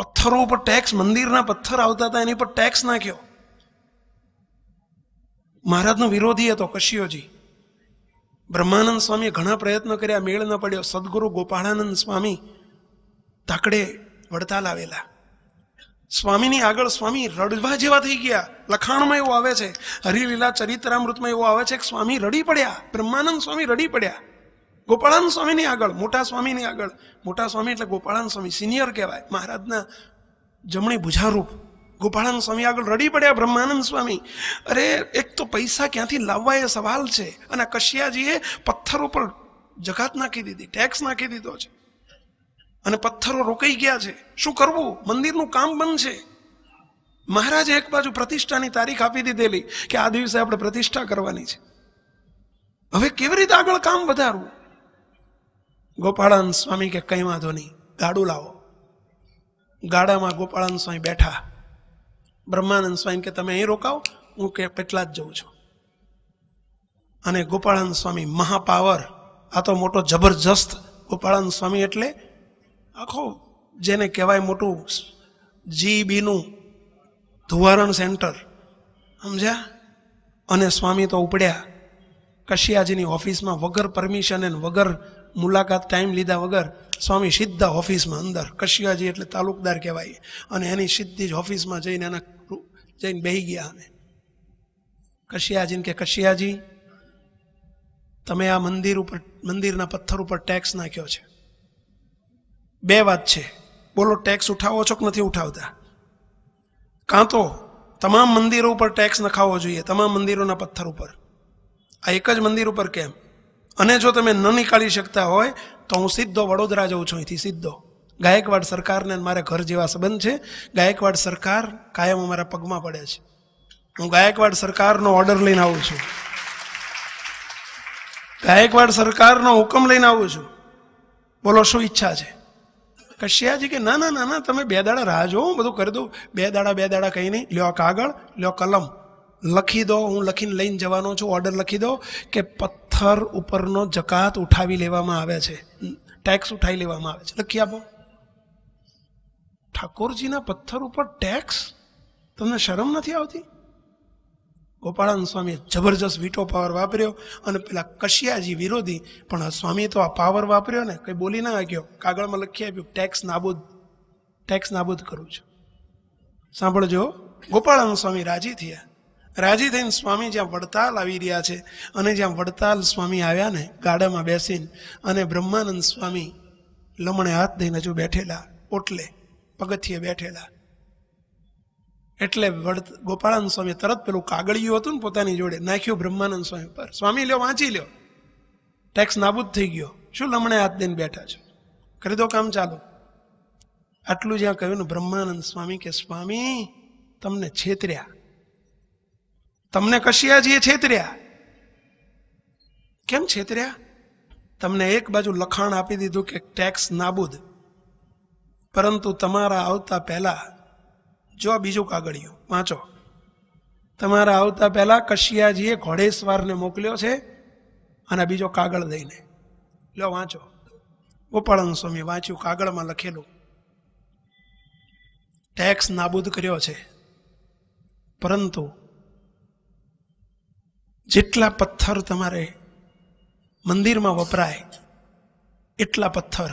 પથ્થરો ઉપર ટેક્સ મંદિરના પથ્થર આવતા હતા એની ઉપર ટેક્સ નાખ્યો મહારાજનો વિરોધી હતો કશિયોજી બ્રહ્માનંદ સ્વામીએ ઘણા પ્રયત્નો કર્યા મેળ ન પડ્યો સદગુરુ ગોપાળાનંદ સ્વામી તાકડે વડતાલ આવેલા સ્વામીની આગળ સ્વામી રડવા જેવા થઈ ગયા લખાણમાં એવું આવે છે હરિલીલા ચરિત્રામૃતમાં એવું આવે છે કે સ્વામી રડી પડ્યા બ્રહ્માનંદ સ્વામી રડી પડ્યા ગોપાળાનંદ સ્વામીની આગળ મોટા સ્વામીની આગળ મોટા સ્વામી એટલે ગોપાળાનંદ સ્વામી સિનિયર કહેવાય મહારાજના જમણી ભુજારૂપ ગોપાળાનંદ સ્વામી આગળ રડી પડ્યા બ્રહ્માનંદ સ્વામી અરે એક તો પૈસા ક્યાંથી લાવવા એ સવાલ છે અને કશ્યાજીએ પથ્થર ઉપર જકાત નાખી દીધી ટેક્સ નાખી દીધો છે અને પથ્થરો રોકાઈ ગયા છે શું કરવું મંદિરનું કામ બંધ છે મહારાજે એક બાજુ પ્રતિષ્ઠાની તારીખ આપી દીધેલી કે આ દિવસે આપણે પ્રતિષ્ઠા કરવાની છે હવે કેવી રીતે આગળ કામ વધારવું ગોપાળાન સ્વામી કે કંઈ વાંધો નહીં ગાડું લાવો ગાડામાં ગોપાળન સ્વામી બેઠા બ્રહ્માનંદ સ્વામી કે તમે અહીં રોકાઓ હું કે પેટલા જ જઉં છું અને ગોપાળાન સ્વામી મહાપાવર આ તો મોટો જબરજસ્ત ગોપાળાન સ્વામી એટલે આખો જેને કહેવાય મોટું જી બીનું ધુવારણ સેન્ટર સમજ્યા અને સ્વામી તો ઉપડ્યા કશિયાજીની ઓફિસમાં વગર પરમિશન અને વગર મુલાકાત ટાઈમ લીધા વગર સ્વામી સીધા ઓફિસમાં અંદર કશિયાજી એટલે તાલુકદાર કહેવાય અને એની સીધી જ ઓફિસમાં જઈને એના જઈને બેહી ગયા અને કશિયાજીને કે કશિયાજી તમે આ મંદિર ઉપર મંદિરના પથ્થર ઉપર ટેક્સ નાખ્યો છે બે વાત છે બોલો ટેક્સ ઉઠાવો છો કે નથી ઉઠાવતા કાં તો તમામ મંદિરો ઉપર ટેક્સ નખાવો જોઈએ તમામ મંદિરોના પથ્થર ઉપર આ એક જ મંદિર ઉપર કેમ અને જો તમે ન નીકાળી શકતા હોય તો હું સીધો વડોદરા જઉં છું અહીંથી સીધો ગાયકવાડ સરકારને મારા ઘર જેવા સંબંધ છે ગાયકવાડ સરકાર કાયમ અમારા પગમાં પડે છે હું ગાયકવાડ સરકારનો ઓર્ડર લઈને આવું છું ગાયકવાડ સરકારનો હુકમ લઈને આવું છું બોલો શું ઈચ્છા છે કશ્યાજી કે ના ના ના ના તમે બે દાડા રાહ જો હું બધું કરી દઉં બે દાડા બે દાડા કંઈ નહીં લ્યો કાગળ લ્યો કલમ લખી દો હું લખીને લઈને જવાનો છું ઓર્ડર લખી દો કે પથ્થર ઉપરનો જકાત ઉઠાવી લેવામાં આવે છે ટેક્સ ઉઠાવી લેવામાં આવે છે લખી આપો ઠાકોરજીના પથ્થર ઉપર ટેક્સ તમને શરમ નથી આવતી ગોપાળાનંદ સ્વામીએ જબરજસ્ત વીટો પાવર વાપર્યો અને પેલા કશિયાજી વિરોધી પણ સ્વામી તો આ પાવર વાપર્યો ને કંઈ બોલી ના આગ્યો કાગળમાં લખી આપ્યું ટેક્સ નાબૂદ ટેક્સ નાબૂદ કરું છું સાંભળજો ગોપાળાનંદ સ્વામી રાજી થયા રાજી થઈને સ્વામી જ્યાં વડતાલ આવી રહ્યા છે અને જ્યાં વડતાલ સ્વામી આવ્યા ને ગાડામાં બેસીને અને બ્રહ્માનંદ સ્વામી લમણે હાથ દઈને હજુ બેઠેલા ઓટલે પગથિયે બેઠેલા એટલે વડ ગોપાળાનંદ સ્વામી તરત પેલું કાગળિયું હતું ને પોતાની જોડે નાખ્યું બ્રહ્માનંદ સ્વામી પર સ્વામી લ્યો વાંચી લ્યો ટેક્સ નાબૂદ થઈ ગયો શું લમણે હાથ દઈને બેઠા છો કરી દો કામ ચાલો આટલું જ્યાં કહ્યું ને બ્રહ્માનંદ સ્વામી કે સ્વામી તમને છેતર્યા તમને કશિયાજીએ છેતર્યા કેમ છેતર્યા તમને એક બાજુ લખાણ આપી દીધું કે ટેક્સ નાબૂદ પરંતુ તમારા આવતા પહેલાં જો બીજું કાગળિયું વાંચો તમારા આવતા પહેલાં કશિયાજીએ ઘોડેસવારને મોકલ્યો છે અને બીજો કાગળ દઈને લો વાંચો ગોપાળન સ્વામી વાંચ્યું કાગળમાં લખેલું ટેક્સ નાબૂદ કર્યો છે પરંતુ જેટલા પથ્થર તમારે મંદિરમાં વપરાય એટલા પથ્થર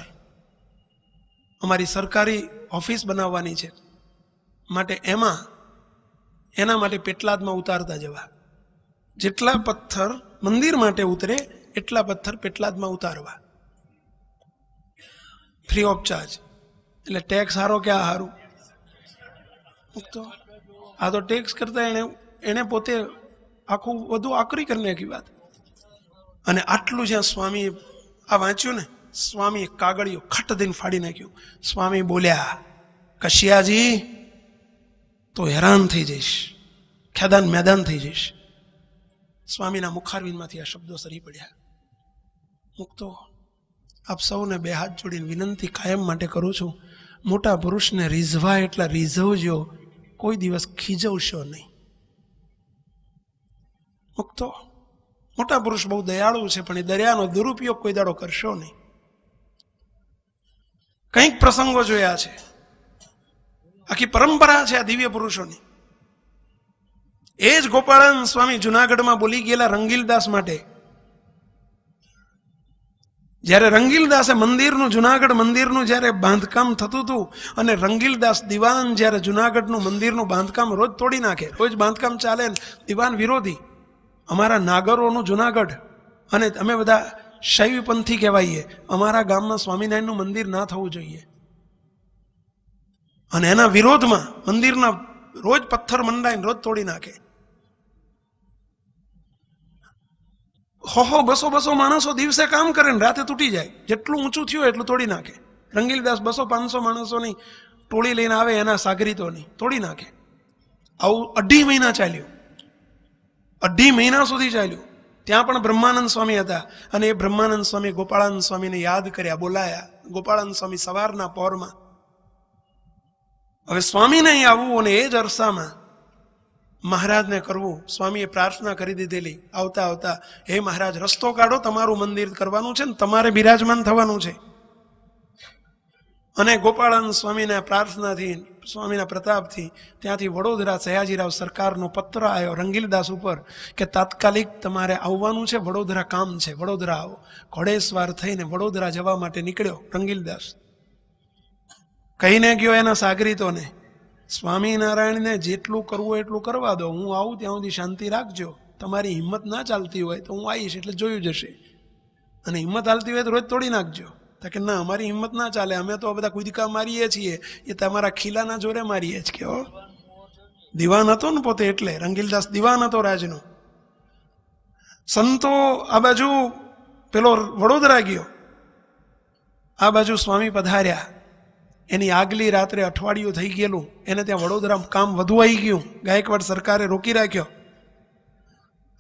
અમારી સરકારી ઓફિસ બનાવવાની છે માટે એમાં એના માટે પેટલાદમાં ઉતારતા જવા જેટલા પથ્થર મંદિર માટે ઉતરે એટલા પથ્થર પેટલાદમાં ઉતારવા ફ્રી ઓફ ચાર્જ એટલે ટેક્સ સારો કે આ સારું તો આ તો ટેક્સ કરતા એણે એણે પોતે આખું વધુ આકરી કરી નાખી વાત અને આટલું જ્યાં સ્વામી આ વાંચ્યું ને સ્વામીએ કાગળિયો ખટ દઈને ફાડી નાખ્યું સ્વામી બોલ્યા કશિયાજી તો હેરાન થઈ જઈશ ખેદાન મેદાન થઈ જઈશ સ્વામીના મુખારવિંદમાંથી આ શબ્દો સરી પડ્યા મુક્તો આપ સૌને બે હાથ જોડીને વિનંતી કાયમ માટે કરું છું મોટા પુરુષને રીઝવા એટલા રીઝવજો કોઈ દિવસ ખીજવશો નહીં મુક્તો મોટા પુરુષ બહુ દયાળુ છે પણ એ દરિયાનો દુરુપયોગ કોઈ દાડો કરશો નહીં કંઈક પ્રસંગો જોયા છે આખી પરંપરા છે આ દિવ્ય પુરુષોની એ જ ગોપાળાન સ્વામી જુનાગઢમાં બોલી ગયેલા રંગીલદાસ માટે જ્યારે રંગીલદાસે મંદિરનું જુનાગઢ મંદિરનું જ્યારે બાંધકામ થતું હતું અને રંગીલદાસ દિવાન જ્યારે જુનાગઢનું મંદિરનું બાંધકામ રોજ તોડી નાખે રોજ બાંધકામ ચાલે દિવાન વિરોધી અમારા નાગરોનું જુનાગઢ અને અમે બધા શૈવપંથી કહેવાઈએ અમારા ગામમાં સ્વામિનારાયણનું મંદિર ના થવું જોઈએ અને એના વિરોધમાં મંદિરના રોજ પથ્થર મંડાઈને રોજ તોડી નાખે હો હો બસો બસો માણસો દિવસે કામ કરે ને રાતે તૂટી જાય જેટલું ઊંચું થયું એટલું તોડી નાખે રંગીલદાસ બસો પાંચસો માણસોની ટોળી લઈને આવે એના સાગરીતોની તોડી નાખે આવું અઢી મહિના ચાલ્યું અઢી મહિના સુધી ચાલ્યું ત્યાં પણ બ્રહ્માનંદ સ્વામી હતા અને એ બ્રહ્માનંદ સ્વામી ગોપાળાનંદ સ્વામીને યાદ કર્યા બોલાયા ગોપાળાનંદ સ્વામી સવારના પહોરમાં હવે સ્વામીને અહીં આવવું અને એ જ અરસામાં મહારાજને કરવું સ્વામીએ પ્રાર્થના કરી દીધેલી આવતા આવતા હે મહારાજ રસ્તો કાઢો તમારું મંદિર કરવાનું છે ને તમારે બિરાજમાન થવાનું છે અને ગોપાળાનંદ સ્વામીના પ્રાર્થનાથી સ્વામીના પ્રતાપથી ત્યાંથી વડોદરા સયાજીરાવ સરકારનો પત્ર આવ્યો રંગીલદાસ ઉપર કે તાત્કાલિક તમારે આવવાનું છે વડોદરા કામ છે વડોદરા આવો ઘોડેસવાર થઈને વડોદરા જવા માટે નીકળ્યો રંગીલદાસ કહીને ગયો એના સાગરીતોને સ્વામિનારાયણને જેટલું કરવું એટલું કરવા દો હું આવું ત્યાં સુધી શાંતિ રાખજો તમારી હિંમત ના ચાલતી હોય તો હું આવીશ એટલે જોયું જશે અને હિંમત ચાલતી હોય તો રોજ તોડી નાખજો તો કે ના અમારી હિંમત ના ચાલે અમે તો બધા કુદકા મારીએ છીએ એ તમારા ખીલાના જોરે મારીએ જ કે હો દિવાન હતો ને પોતે એટલે રંગીલદાસ દિવાન હતો રાજનો સંતો આ બાજુ પેલો વડોદરા ગયો આ બાજુ સ્વામી પધાર્યા એની આગલી રાત્રે અઠવાડિયું થઈ ગયેલું એને ત્યાં વડોદરા કામ વધુ આવી ગયું ગાયકવાડ સરકારે રોકી રાખ્યો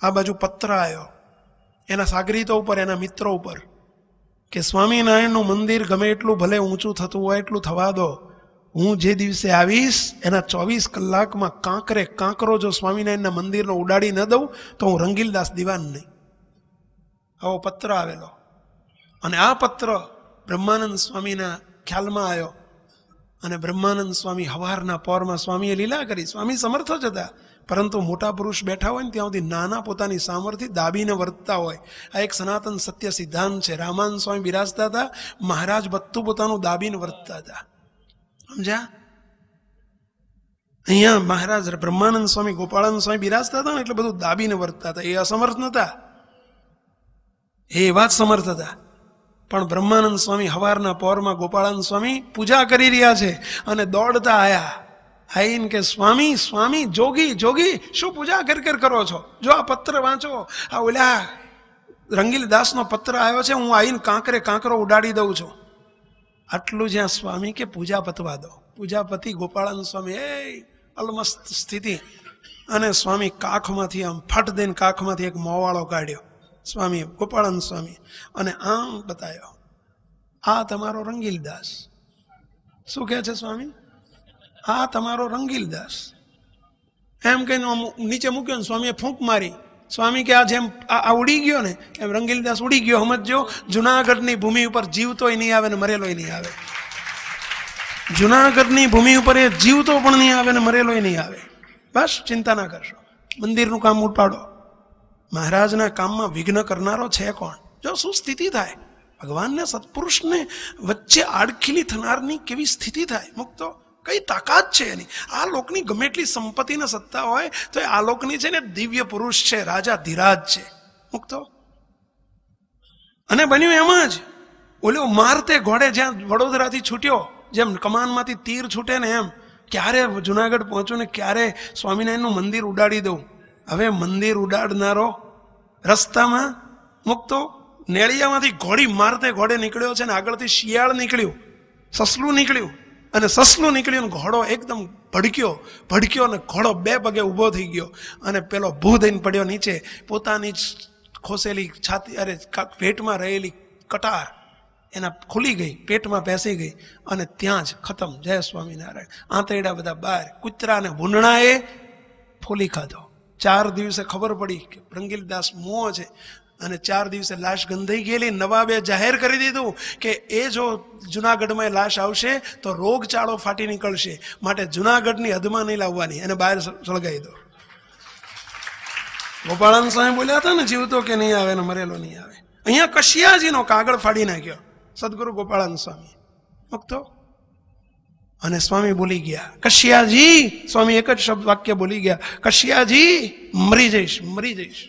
આ બાજુ પત્ર આવ્યો એના સાગરીતો ઉપર એના મિત્રો ઉપર કે સ્વામિનારાયણનું મંદિર ગમે એટલું ભલે ઊંચું થતું હોય એટલું થવા દો હું જે દિવસે આવીશ એના ચોવીસ કલાકમાં કાંકરે કાંકરો જો સ્વામિનારાયણના મંદિરનો ઉડાડી ન દઉં તો હું રંગીલદાસ દિવાન નહીં આવો પત્ર આવેલો અને આ પત્ર બ્રહ્માનંદ સ્વામીના ખ્યાલમાં આવ્યો અને બ્રહ્માનંદ સ્વામી હવારના પોરમાં સ્વામીએ લીલા કરી સ્વામી સમર્થ જ હતા પરંતુ મોટા પુરુષ બેઠા હોય ને ત્યાંથી નાના પોતાની સામર્થ્ય દાબીને વર્તતા હોય આ એક સનાતન સત્ય સિદ્ધાંત છે રામાન સ્વામી બિરાજતા હતા મહારાજ બધું પોતાનું દાબીને વર્તતા હતા સમજ્યા અહીંયા મહારાજ બ્રહ્માનંદ સ્વામી ગોપાળાનંદ સ્વામી બિરાજતા હતા ને એટલે બધું દાબીને વર્તતા હતા એ અસમર્થ નતા એ એવા જ સમર્થ હતા પણ બ્રહ્માનંદ સ્વામી હવારના પોરમાં ગોપાળાનંદ સ્વામી પૂજા કરી રહ્યા છે અને દોડતા આવ્યા આઈન કે સ્વામી સ્વામી જોગી જોગી શું પૂજા કર કર કરો છો જો આ પત્ર વાંચો આ ઓલા રંગીલ દાસનો પત્ર આવ્યો છે હું આઈને કાંકરે કાંકરો ઉડાડી દઉં છું આટલું જ્યાં સ્વામી કે પૂજા પતવા દો પૂજાપતિ ગોપાળાનંદ સ્વામી એ અલમસ્ત સ્થિતિ અને સ્વામી કાખમાંથી આમ ફટ દઈને કાખમાંથી એક મોવાળો કાઢ્યો સ્વામી ગોપાળાનંદ સ્વામી અને આમ બતાવ્યો આ તમારો રંગીલદાસ શું કહે છે સ્વામી આ તમારો રંગીલદાસ એમ કહીને નીચે મૂક્યો ને સ્વામીએ ફૂંક મારી સ્વામી કે આ જેમ આ ઉડી ગયો ને એમ રંગીલદાસ ઉડી ગયો સમજો જુનાગઢની ભૂમિ ઉપર જીવતોય નહીં આવે ને મરેલોય નહીં આવે જુનાગઢની ભૂમિ ઉપર એ જીવતો પણ નહીં આવે ને મરેલોય નહીં આવે બસ ચિંતા ના કરશો મંદિરનું કામ ઉપાડો મહારાજના કામમાં વિઘ્ન કરનારો છે કોણ જો શું સ્થિતિ થાય ભગવાનને સત્પુરુષને વચ્ચે આડખીલી થનારની કેવી સ્થિતિ થાય મુક્તો કઈ તાકાત છે એની આ લોકની ગમે એટલી સંપત્તિને સત્તા હોય તો એ આ લોકની છે ને દિવ્ય પુરુષ છે રાજા ધીરાજ છે મુક્તો અને બન્યું એમાં જ ઓલ્યો મારતે ઘોડે જ્યાં વડોદરાથી છૂટ્યો જેમ કમાનમાંથી તીર છૂટે ને એમ ક્યારે જુનાગઢ પહોંચું ને ક્યારે સ્વામિનારાયણનું મંદિર ઉડાડી દઉં હવે મંદિર ઉડાડનારો રસ્તામાં મૂકતો નેળિયામાંથી ઘોડી મારતે ઘોડે નીકળ્યો છે ને આગળથી શિયાળ નીકળ્યું સસલું નીકળ્યું અને સસલું નીકળ્યું ને ઘોડો એકદમ ભડક્યો ભડક્યો અને ઘોડો બે પગે ઊભો થઈ ગયો અને પેલો ભૂ દઈને પડ્યો નીચે પોતાની ખોસેલી છાતી અરે પેટમાં રહેલી કટાર એના ખુલી ગઈ પેટમાં પેસી ગઈ અને ત્યાં જ ખતમ જય સ્વામિનારાયણ આંતરડા બધા બહાર કૂતરા અને ભૂંડણાએ ફોલી ખાધો ચાર દિવસે ખબર પડી કે પ્રંગીલદાસ મોહ છે અને ચાર દિવસે લાશ ગંધાઈ ગયેલી નવાબે જાહેર કરી દીધું કે એ જો જુનાગઢમાં લાશ આવશે તો રોગચાળો ફાટી નીકળશે માટે જુનાગઢની હદમાં નહીં લાવવાની અને બહાર સળગાવી દો ગોપાળાન સાહેબ બોલ્યા હતા ને જીવતો કે નહીં આવે ને મરેલો નહીં આવે અહીંયા કશિયાજીનો કાગળ ફાડી નાખ્યો સદગુરુ ગોપાળાન સ્વામી મુક્તો અને સ્વામી બોલી ગયા કશિયાજી સ્વામી એક જ શબ્દ વાક્ય બોલી ગયા કશિયાજી મરી જઈશ મરી જઈશ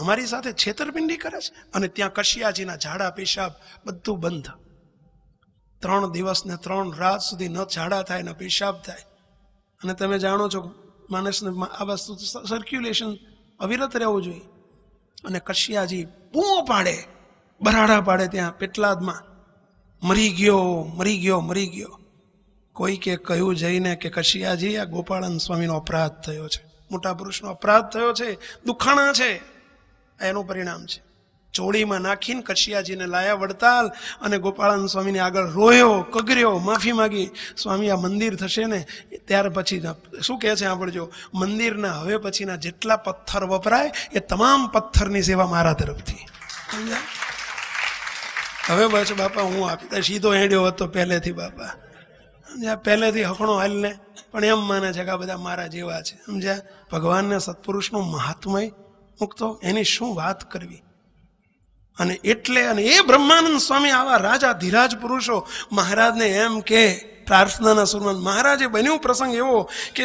અમારી સાથે છેતરપિંડી કરે છે અને ત્યાં કશિયાજીના ઝાડા પેશાબ બધું બંધ ત્રણ દિવસ ને ત્રણ રાત સુધી ન ઝાડા થાય ન પેશાબ થાય અને તમે જાણો છો માણસને આ વસ્તુ સર્ક્યુલેશન અવિરત રહેવું જોઈએ અને કશિયાજી પૂ પાડે બરાડા પાડે ત્યાં પેટલાદમાં મરી ગયો મરી ગયો મરી ગયો કોઈકે કહ્યું જઈને કે કશિયાજી આ ગોપાળન સ્વામીનો અપરાધ થયો છે મોટા પુરુષનો અપરાધ થયો છે દુખાણા છે એનું પરિણામ છે ચોળીમાં નાખીને કશિયાજીને લાયા વડતાલ અને ગોપાળન સ્વામીને આગળ રોયો કગર્યો માફી માગી સ્વામી આ મંદિર થશે ને ત્યાર પછી શું કહે છે સાંભળજો મંદિરના હવે પછીના જેટલા પથ્થર વપરાય એ તમામ પથ્થરની સેવા મારા તરફથી હવે બસ બાપા હું આપતા સીધો એડ્યો હતો પહેલેથી બાપા સમજ્યા પહેલેથી હકણો હાલને પણ એમ માને છે કે આ બધા મારા જેવા છે સમજ્યા ભગવાનને સત્પુરુષનું મહાત્મય મૂકતો એની શું વાત કરવી અને એટલે અને એ બ્રહ્માનંદ સ્વામી આવા રાજા ધીરાજ પુરુષો મહારાજને એમ કે પ્રાર્થનાના સુરમાન મહારાજે બન્યું પ્રસંગ એવો કે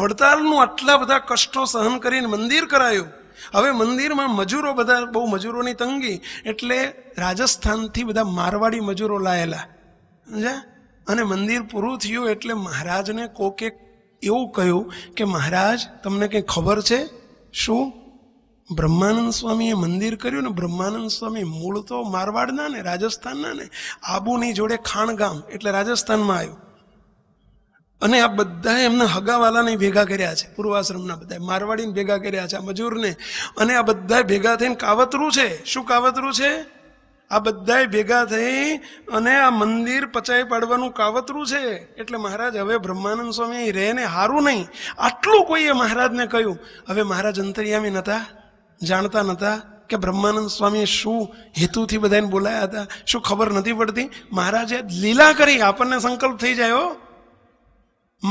વડતાલનું આટલા બધા કષ્ટો સહન કરીને મંદિર કરાયું હવે મંદિરમાં મજૂરો બધા બહુ મજૂરોની તંગી એટલે રાજસ્થાનથી બધા મારવાડી મજૂરો લાયેલા સમજ્યા અને મંદિર પૂરું થયું એટલે મહારાજને કોકે એવું કહ્યું કે મહારાજ તમને કંઈ ખબર છે શું બ્રહ્માનંદ સ્વામીએ મંદિર કર્યું ને બ્રહ્માનંદ સ્વામી મૂળ તો મારવાડના ને રાજસ્થાનના ને આબુની જોડે ખાણગામ એટલે રાજસ્થાનમાં આવ્યું અને આ બધા એમને હગાવાલાને ભેગા કર્યા છે પૂર્વાશ્રમના બધા મારવાડીને ભેગા કર્યા છે આ મજૂરને અને આ બધા ભેગા થઈને કાવતરું છે શું કાવતરું છે આ બધાએ ભેગા થઈ અને આ મંદિર પચાઈ પાડવાનું કાવતરું છે એટલે મહારાજ હવે બ્રહ્માનંદ સ્વામી રહેને હારું નહીં આટલું કોઈએ મહારાજને કહ્યું હવે મહારાજ અંતરિયામી નહોતા જાણતા નહોતા કે બ્રહ્માનંદ સ્વામી શું હેતુથી બધાને બોલાયા હતા શું ખબર નથી પડતી મહારાજે લીલા કરી આપણને સંકલ્પ થઈ જાય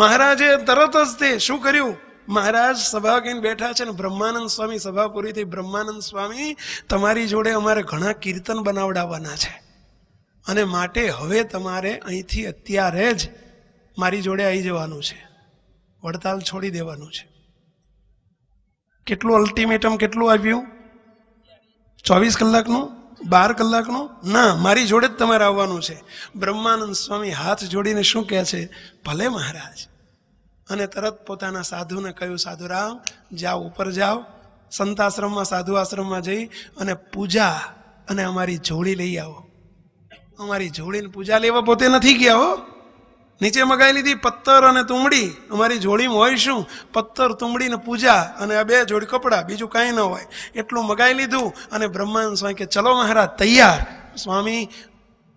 મહારાજે તરત જ તે શું કર્યું મહારાજ સભા કહીને બેઠા છે ને બ્રહ્માનંદ સ્વામી સભા પૂરી થઈ બ્રહ્માનંદ સ્વામી તમારી જોડે અમારે ઘણા કીર્તન બનાવડાવવાના છે અને માટે હવે તમારે અહીંથી અત્યારે જ મારી જોડે આવી જવાનું છે વડતાલ છોડી દેવાનું છે કેટલું અલ્ટિમેટમ કેટલું આવ્યું ચોવીસ કલાકનું બાર કલાકનો ના મારી જોડે જ તમારે આવવાનું છે બ્રહ્માનંદ સ્વામી હાથ જોડીને શું કહે છે ભલે મહારાજ અને તરત પોતાના સાધુને કહ્યું સાધુ રામ જાઓ ઉપર જાઓ સંતાશ્રમમાં સાધુ આશ્રમમાં જઈ અને પૂજા અને અમારી જોડી લઈ આવો અમારી જોડીને પૂજા લેવા પોતે નથી ગયા હો નીચે મગાવી લીધી પત્તર અને તુંબડી અમારી જોડીમાં હોય શું પત્તર તુંબડી પૂજા અને આ બે જોડી કપડાં બીજું કાંઈ ન હોય એટલું મગાવી લીધું અને બ્રહ્માંડ સ્વામી કે ચલો મહારાજ તૈયાર સ્વામી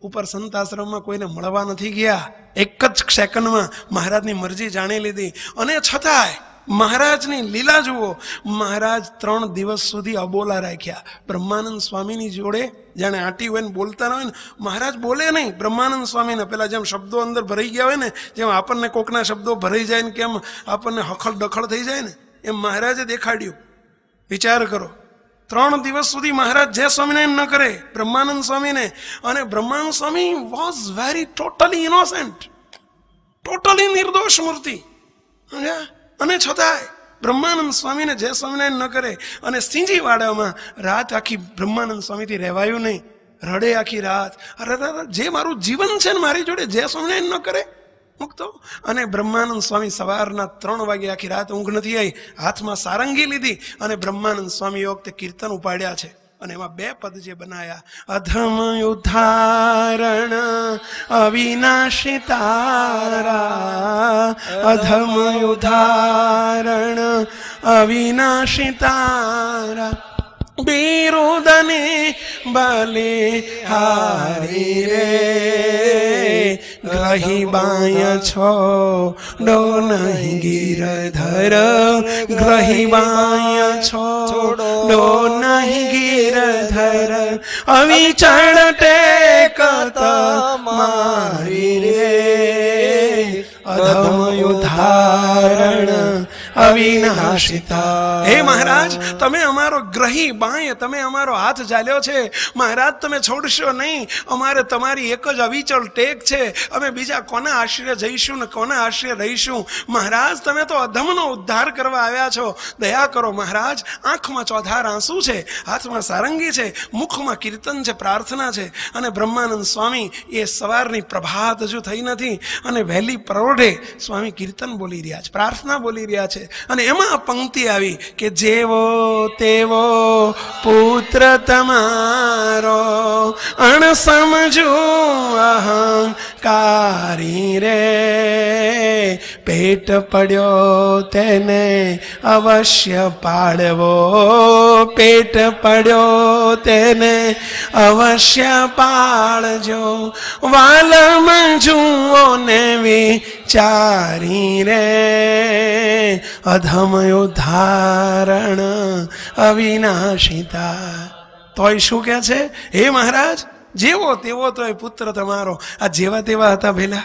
ઉપર સંત આશ્રમમાં કોઈને મળવા નથી ગયા એક જ સેકન્ડમાં મહારાજની મરજી જાણી લીધી અને છતાંય મહારાજની લીલા જુઓ મહારાજ ત્રણ દિવસ સુધી અબોલા રાખ્યા બ્રહ્માનંદ સ્વામીની જોડે જાણે આંટી હોય ને બોલતા ન હોય ને મહારાજ બોલે નહીં બ્રહ્માનંદ સ્વામીને પેલા જેમ શબ્દો અંદર ભરાઈ ગયા હોય ને જેમ આપણને કોકના શબ્દો ભરાઈ જાય ને કેમ આપણને હખડ ડખડ થઈ જાય ને એમ મહારાજે દેખાડ્યું વિચાર કરો ત્રણ દિવસ સુધી મહારાજ જય સ્વામિનારાયણ ન કરે બ્રહ્માનંદ સ્વામીને અને Brahmanand Swami was very totally innocent totally નિર્દોષ મૂર્તિ અને છતાંય બ્રહ્માનંદ સ્વામીને જય સ્વામિનારાયણ ન કરે અને સિંજીવાડામાં રાત આખી બ્રહ્માનંદ સ્વામીથી રહેવાયું નહીં રડે આખી રાત અરે જે મારું જીવન છે ને મારી જોડે જય સ્વામિનારાયણ ન કરે મૂકતો અને બ્રહ્માનંદ સ્વામી સવારના ત્રણ વાગે આખી રાત ઊંઘ નથી આવી હાથમાં સારંગી લીધી અને બ્રહ્માનંદ સ્વામી વખતે કીર્તન ઉપાડ્યા છે અને એમાં બે પદ જે બનાયા અધમ ઉદાહરણ અવિનાશિતારા અધમ ઉદાહરણ અવિનાશિતારા ಬಿರುದನೆ ಬಲಿ ಹಾರಿ ರೇ ગ્રહી બાય છો ડો નહીં ગીરધર ગ્રહી બાય છો ડો નહીં ગીરધર અવિચળ ટેકત મારી રે અધમ ઉધારણ અવિનાશિતા હે મહારાજ તમે અમારો ગ્રહી બાય તમે અમારો હાથ ઝાલ્યો છે મહારાજ તમે છોડશો નહીં અમારે તમારી એક જ અવિચળ ટેક છે અમે બીજા કોના આશ્રય જઈશું ને કોના આશ્રય રહીશું મહારાજ તમે તો અધમનો ઉદ્ધાર કરવા આવ્યા છો દયા કરો મહારાજ આંખમાં ચોધાર આંસુ છે હાથમાં સારંગી છે મુખમાં કીર્તન છે પ્રાર્થના છે અને બ્રહ્માનંદ સ્વામી એ સવારની પ્રભાત હજુ થઈ નથી અને વહેલી પરોઢે સ્વામી કીર્તન બોલી રહ્યા છે પ્રાર્થના બોલી રહ્યા છે છે અને એમાં પંક્તિ આવી કે જેવો તેવો પુત્ર તમારો અણ સમજો અહંકારી રે પેટ પડ્યો તેને અવશ્ય પાડવો પેટ પડ્યો તેને અવશ્ય પાળજો વાલમાં જુઓ ને વિચારી રે અધમયો ધારણ અવિનાશિતા તોય શું કહે છે હે મહારાજ જેવો તેવો તોય પુત્ર તમારો આ જેવા તેવા હતા ભેલા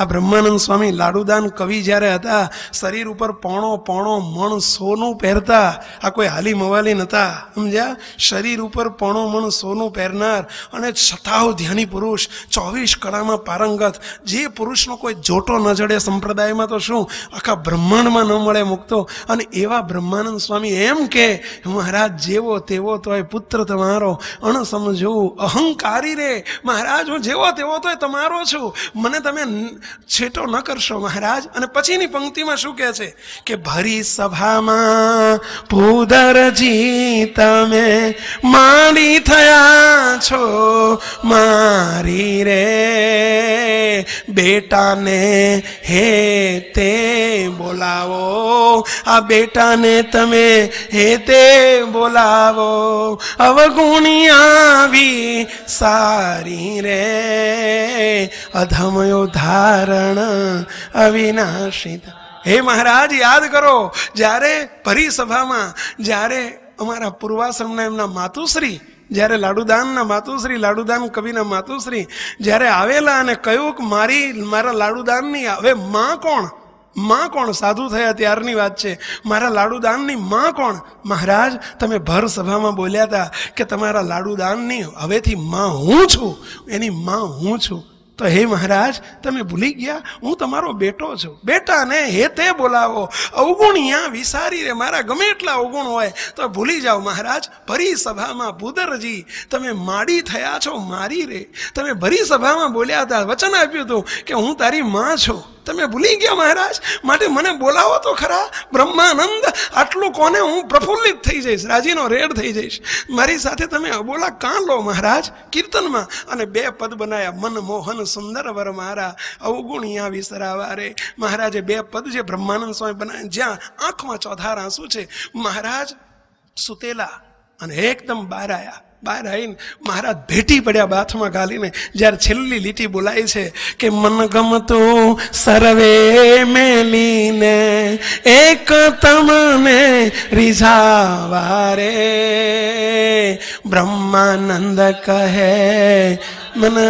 આ બ્રહ્માનંદ સ્વામી લાડુદાન કવિ જ્યારે હતા શરીર ઉપર પોણો પોણો મણ સોનું પહેરતા આ કોઈ હાલી મવાલી નહોતા સમજ્યા શરીર ઉપર પોણો મણ સોનું પહેરનાર અને છતાંઓ ધ્યાની પુરુષ ચોવીસ કળામાં પારંગત જે પુરુષનો કોઈ જોટો ન જડે સંપ્રદાયમાં તો શું આખા બ્રહ્માંડમાં ન મળે મૂકતો અને એવા બ્રહ્માનંદ સ્વામી એમ કે મહારાજ જેવો તેવો તોય પુત્ર તમારો અણ સમજવું અહંકારી રે મહારાજ હું જેવો તેવો તોય તમારો છું મને તમે છેટો ન કરશો મહારાજ અને પછીની પંક્તિમાં શું કહે છે કે ભરી સભામાં ભૂદરજી તમે માડી થયા છો મારી રે બેટાને હે તે બોલાવો આ બેટાને તમે હે તે બોલાવો અવગુણી આવી સારી રે અધમયો ધાર કારણ અવિનાશિત હે મહારાજ યાદ કરો જ્યારે પરિસભામાં જ્યારે અમારા પૂર્વાશ્રમના એમના માતુશ્રી જ્યારે લાડુદાનના માતુશ્રી લાડુદાન કવિના માતુશ્રી જ્યારે આવેલા અને કહ્યું કે મારી મારા લાડુદાનની હવે માં કોણ માં કોણ સાધુ થયા ત્યારની વાત છે મારા લાડુદાનની માં કોણ મહારાજ તમે ભર સભામાં બોલ્યા હતા કે તમારા લાડુદાનની હવેથી માં હું છું એની માં હું છું તો હે મહારાજ તમે ભૂલી ગયા હું તમારો બેટો છું બેટાને હે તે બોલાવો અવગુણિયા વિસારી રે મારા ગમે એટલા અવગુણ હોય તો ભૂલી જાઓ મહારાજ ભરી સભામાં ભૂદરજી તમે માડી થયા છો મારી રે તમે ભરી સભામાં બોલ્યા હતા વચન આપ્યું હતું કે હું તારી માં છું તમે ભૂલી ગયા મહારાજ માટે મને બોલાવો તો ખરા બ્રહ્માનંદ આટલું કોને હું પ્રફુલ્લિત થઈ જઈશ રાજીનો રેડ થઈ જઈશ મારી સાથે તમે અબોલા કાં લો મહારાજ કીર્તનમાં અને બે પદ બનાવ્યા મન મોહન સુંદર વર મારા અવગુણિયા વિસરાવા રે મહારાજે બે પદ જે બ્રહ્માનંદ સ્વામી બનાવ્યા જ્યાં આંખમાં ચોધાર આંસુ છે મહારાજ સુતેલા અને એકદમ બહાર બહાર આવીને મહારાજ ભેટી પડ્યા બાથમાં ગાલીને જ્યારે છેલ્લી લીટી બોલાય છે કે મન ગમતું સર્વે મેલીને એક તમને રીઝાવારે બ્રહ્માનંદ કહે મને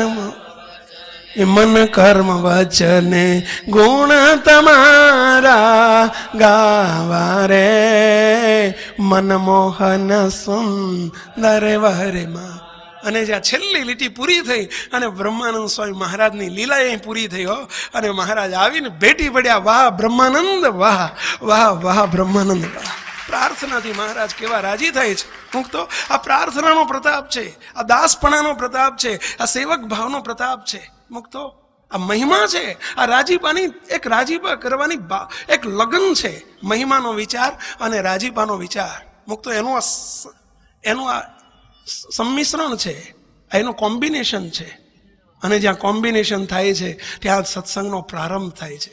મન કર્મ વચને ગુણ તમારા ગાવા રે મનમોહન સુંદર વરમાં અને જ્યાં છેલ્લી લીટી પૂરી થઈ અને બ્રહ્માનંદ સ્વામી મહારાજની લીલા અહીં પૂરી થઈ હો અને મહારાજ આવીને ભેટી પડ્યા વાહ બ્રહ્માનંદ વાહ વાહ વાહ બ્રહ્માનંદ વાહ પ્રાર્થનાથી મહારાજ કેવા રાજી થાય છે હું તો આ પ્રાર્થનાનો પ્રતાપ છે આ દાસપણાનો પ્રતાપ છે આ સેવક ભાવનો પ્રતાપ છે મુક્તો આ મહિમા છે આ રાજીપાની એક રાજીપા કરવાની એક લગ્ન છે મહિમાનો વિચાર અને રાજીપાનો વિચાર મૂકતો એનું આ એનું આ સંમિશ્રણ છે આ એનું કોમ્બિનેશન છે અને જ્યાં કોમ્બિનેશન થાય છે ત્યાં સત્સંગનો પ્રારંભ થાય છે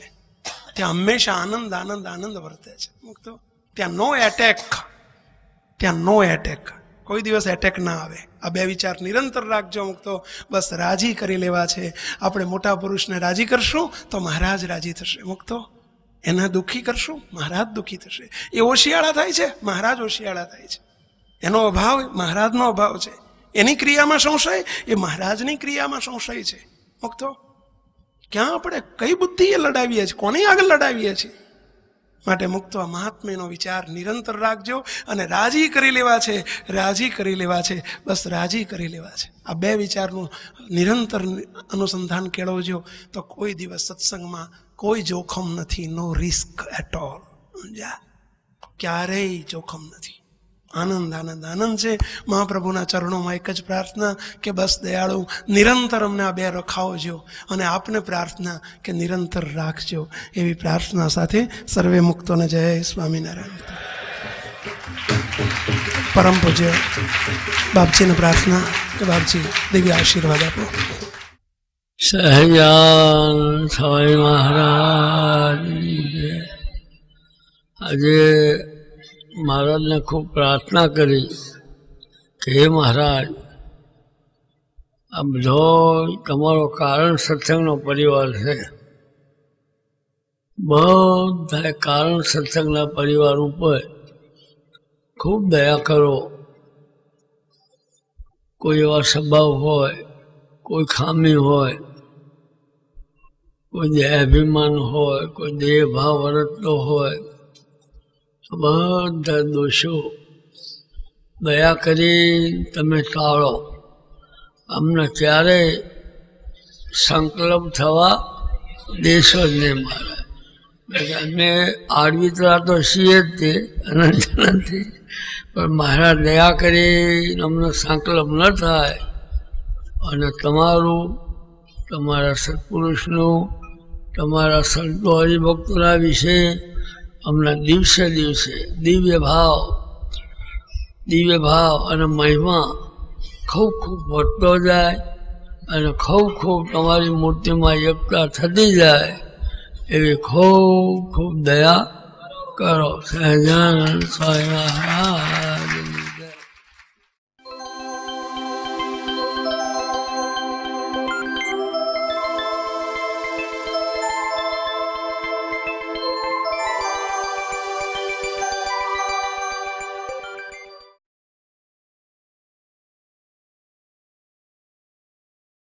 ત્યાં હંમેશા આનંદ આનંદ આનંદ વર્તે છે મુક્તો ત્યાં નો એટેક ત્યાં નો એટેક કોઈ દિવસ એટેક ના આવે આ બે વિચાર નિરંતર રાખજો અમુક બસ રાજી કરી લેવા છે આપણે મોટા પુરુષને રાજી કરશું તો મહારાજ રાજી થશે અમુક એના દુઃખી કરશું મહારાજ દુઃખી થશે એ ઓશિયાળા થાય છે મહારાજ ઓશિયાળા થાય છે એનો અભાવ મહારાજનો અભાવ છે એની ક્રિયામાં સંશય એ મહારાજની ક્રિયામાં સંશય છે મુક્તો ક્યાં આપણે કઈ બુદ્ધિએ લડાવીએ છીએ કોની આગળ લડાવીએ છીએ માટે મુક્તવા મહાત્મ્યનો વિચાર નિરંતર રાખજો અને રાજી કરી લેવા છે રાજી કરી લેવા છે બસ રાજી કરી લેવા છે આ બે વિચારનું નિરંતર અનુસંધાન કેળવજો તો કોઈ દિવસ સત્સંગમાં કોઈ જોખમ નથી નો રિસ્ક એટ ઓલ ક્યારેય જોખમ નથી આનંદ આનંદ આનંદ છે મહાપ્રભુના ચરણોમાં એક જ પ્રાર્થના કે બસ દયાળુ નિરંતર અમને આ બે રખાવજો અને આપને પ્રાર્થના કે નિરંતર રાખજો એવી પ્રાર્થના સાથે સર્વે મુક્તોને જય સ્વામિનારાયણ પરમ પૂજ્ય બાપજીને પ્રાર્થના કે બાપજી દિવ્ય આશીર્વાદ આપો સહજાન મહારાજ આજે મહારાજને ખૂબ પ્રાર્થના કરી કે હે મહારાજ આ બધો તમારો કારણ સત્સંગનો પરિવાર છે બધા કારણ સત્સંગના પરિવાર ઉપર ખૂબ દયા કરો કોઈ એવા સ્વભાવ હોય કોઈ ખામી હોય કોઈ અભિમાન હોય કોઈ દેહભાવ ભાવ હોય બધા દોષો દયા કરી તમે ટાળો અમને ત્યારે સંકલ્પ થવા દેશો જ નહીં મારે અમે આડવી તો છીએ જ તે અનંત નથી પણ મારા દયા કરી અમને સંકલ્પ ન થાય અને તમારું તમારા સત્પુરુષનું તમારા સંતો હરિભક્તોના વિશે અમને દિવસે દિવસે દિવ્ય ભાવ દિવ્ય ભાવ અને મહિમા ખૂબ ખૂબ વધતો જાય અને ખૂબ ખૂબ તમારી મૂર્તિમાં એકતા થતી જાય એવી ખૂબ ખૂબ દયા કરો સહજાન સ્વામી